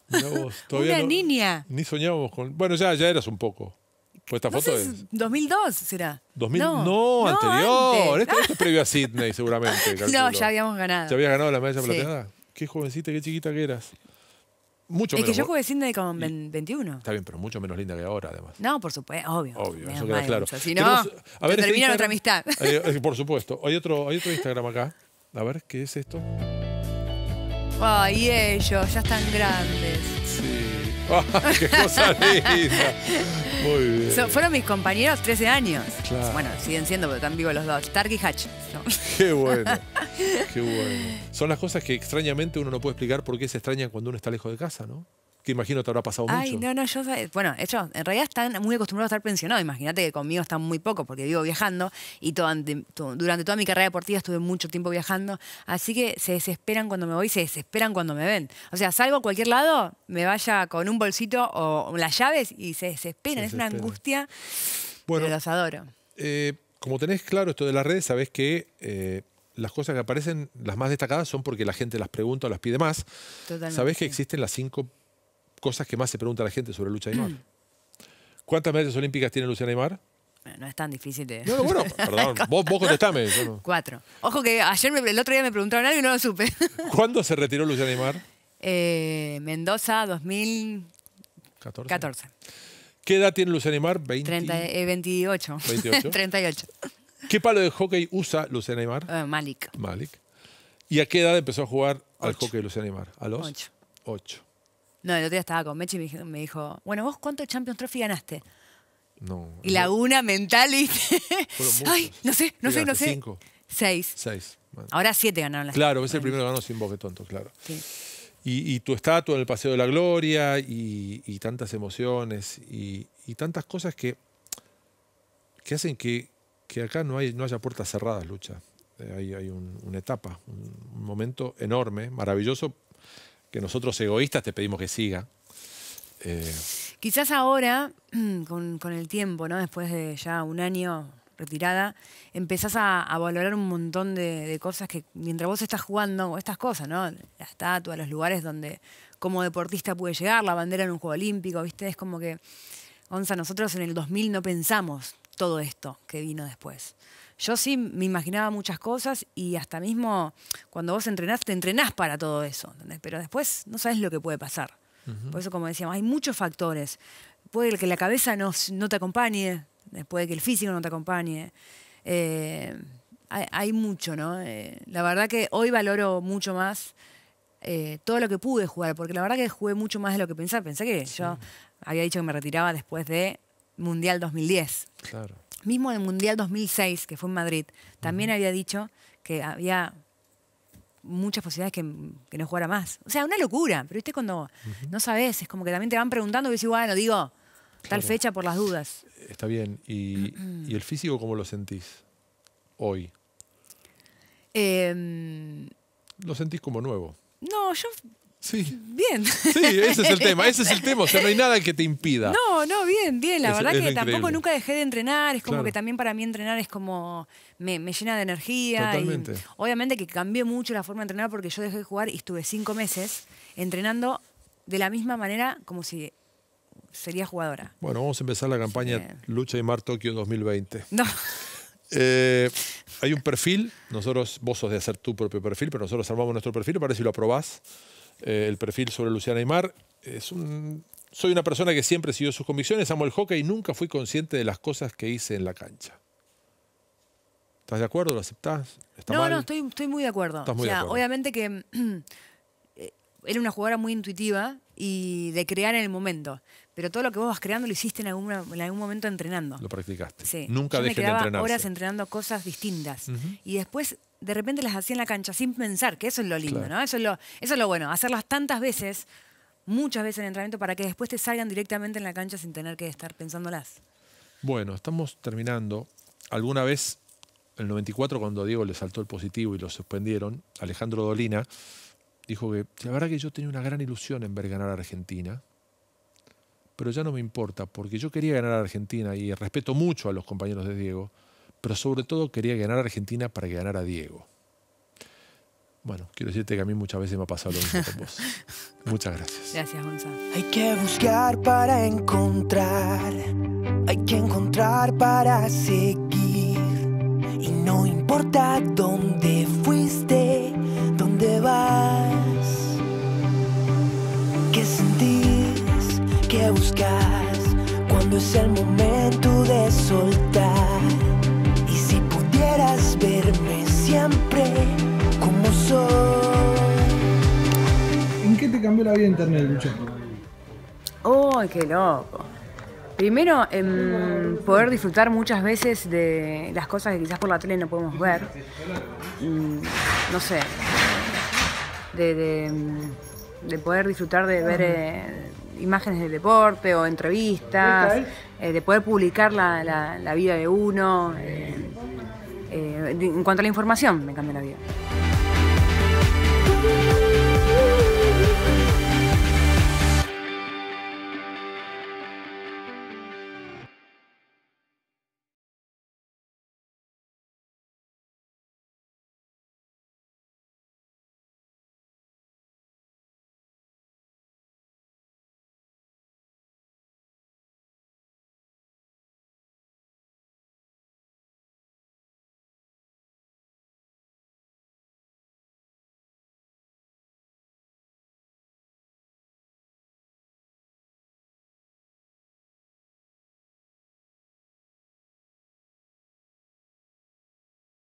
niña. Ni soñábamos con. Bueno, ya, ya eras un poco. Pues esta foto es. 2002 será. 2000, no, anterior. Esto, es previo a Sydney, seguramente. No, ya habíamos ganado. ¿Ya habías ganado la medalla sí. plateada? Qué jovencita, qué chiquita que eras es que yo jugué Sydney con y, 21. Está bien, pero mucho menos linda que ahora, además. No, por supuesto, obvio. Obvio, eso queda claro. Si no, este termina amistad. Eh, eh, por supuesto. Hay otro, hay otro Instagram acá. A ver, ¿qué es esto? Ay, ellos, ya están grandes. ¡Qué cosa linda! Muy bien. fueron mis compañeros 13 años. Bueno, siguen siendo, pero están vivos los dos. Tark y Hatch. Qué bueno. Qué bueno. Son las cosas que extrañamente uno no puede explicar por qué se extrañan cuando uno está lejos de casa, ¿no? te imagino te habrá pasado mucho. Ay, bueno, hecho, en realidad están muy acostumbrados a estar pensionados. Imagínate que conmigo están muy pocos porque vivo viajando y todo, durante toda mi carrera deportiva estuve mucho tiempo viajando. Así que se desesperan cuando me voy, se desesperan cuando me ven. O sea, salgo a cualquier lado, me vaya con un bolsito o las llaves y se desesperan. Es una angustia. Bueno, pero los adoro. Eh, como tenés claro esto de las redes, sabés que eh, las cosas que aparecen, las más destacadas, son porque la gente las pregunta o las pide más. Sabés que existen las cinco cosas que más se pregunta la gente sobre Lucha Aymar. ¿Cuántas medallas olímpicas tiene Luciana Aymar? No es tan difícil de. No, no bueno, perdón. vos, vos Cuatro. Ojo que ayer, el otro día me preguntaron algo y no lo supe. ¿Cuándo se retiró Luciana Aymar? Eh, Mendoza, 2014. ¿Qué edad tiene Luciana Aymar? 28. 28. 38. ¿Qué palo de hockey usa Luciana Aymar? Eh, Malik. Malik. ¿Y a qué edad empezó a jugar al hockey Luciana Aymar? ¿A los? 8. 8. No, el otro día estaba con Mechi y me dijo, bueno, ¿vos cuántos Champions Trophy ganaste? No. Y la una mental, y Ay, no sé, no sé, no sé. Cinco. Seis. Seis. Ahora siete ganaron las Claro, es el primero ganó sin vos, tonto, claro. Sí. Y, tu estatua en el Paseo de la Gloria y, tantas emociones y, tantas cosas que, que hacen que, acá no, hay, no haya puertas cerradas, Lucha. Eh, hay, una etapa, un momento enorme, maravilloso que nosotros egoístas te pedimos que siga. Eh, Quizás ahora, con, el tiempo, ¿no? después de ya un año retirada, empezás a, valorar un montón de, cosas que mientras vos estás jugando, estas cosas, ¿no? La estatua, los lugares donde como deportista puede llegar, la bandera en un juego olímpico, ¿viste? Es como que, Onza, nosotros en el 2000 no pensamos todo esto que vino después yo sí me imaginaba muchas cosas y hasta mismo cuando vos entrenás, te entrenás para todo eso, Pero después no sabes lo que puede pasar. Por eso, como decíamos, hay muchos factores. Puede que la cabeza no, no te acompañe, eh, puede que el físico no te acompañe. Eh, hay, mucho, ¿no? Eh, la verdad que hoy valoro mucho más todo lo que pude jugar, porque la verdad que jugué mucho más de lo que pensaba. Pensé que yo había dicho que me retiraba después de Mundial 2010. Claro. Mismo en el Mundial 2006, que fue en Madrid, también había dicho que había muchas posibilidades que, que, no jugara más. O sea, una locura, pero viste cuando no sabes, es como que también te van preguntando y dices, bueno, digo, tal fecha por las dudas. Está bien. ¿Y, el físico cómo lo sentís hoy? Em. ¿Lo sentís como nuevo? No, yo Sí. Bien. Sí, ese es el tema, ese es el tema, o sea, no hay nada que te impida. No, no, bien, bien, la verdad que tampoco nunca dejé de entrenar, es como que también para mí entrenar es como, me, llena de energía. obviamente que cambió mucho la forma de entrenar porque yo dejé de jugar y estuve cinco meses entrenando de la misma manera como si sería jugadora. Bueno, vamos a empezar la campaña Lucha y Mar Tokio 2020. No. Eh, hay un perfil, nosotros, vos sos de hacer tu propio perfil, pero nosotros armamos nuestro perfil para si lo aprobás. Eh, el perfil sobre Luciana Aymar. Es un, soy una persona que siempre siguió sus convicciones, amo el hockey y nunca fui consciente de las cosas que hice en la cancha. ¿Estás de acuerdo? ¿Lo aceptás? no, no, estoy, muy de acuerdo. o sea, obviamente que era eh, una jugadora muy intuitiva y de crear en el momento. Pero todo lo que vos vas creando lo hiciste en algún, momento entrenando. Lo practicaste. Sí. Nunca dejé de horas entrenando cosas distintas. Y después de repente las hacía en la cancha sin pensar, que eso es lo lindo, ¿no? Eso es lo, eso es lo bueno, hacerlas tantas veces, muchas veces en entrenamiento, para que después te salgan directamente en la cancha sin tener que estar pensándolas. Bueno, estamos terminando. Alguna vez, en el 94, cuando Diego le saltó el positivo y lo suspendieron, Alejandro Dolina dijo que la verdad que yo tenía una gran ilusión en ver ganar a Argentina, pero ya no me importa, porque yo quería ganar a Argentina y respeto mucho a los compañeros de Diego pero sobre todo quería ganar a Argentina para ganar a Diego. Bueno, quiero decirte que a mí muchas veces me ha pasado lo mismo vos. Muchas gracias. Gracias, Gonzalo. Hay que buscar para encontrar, hay que encontrar para seguir. Y no importa dónde fuiste, dónde vas, qué sentís, qué buscas, cuando es el momento de soltar verme siempre como soy. ¿En qué te cambió la vida internet, Lucho? oh, qué loco! Primero, en em, poder disfrutar muchas veces de las cosas que quizás por la tele no podemos ver. Mm, no sé. De, poder disfrutar de ver eh, imágenes de deporte o entrevistas, eh, de poder publicar la, vida de uno. Eh, eh, en cuanto a la información, me cambió la vida.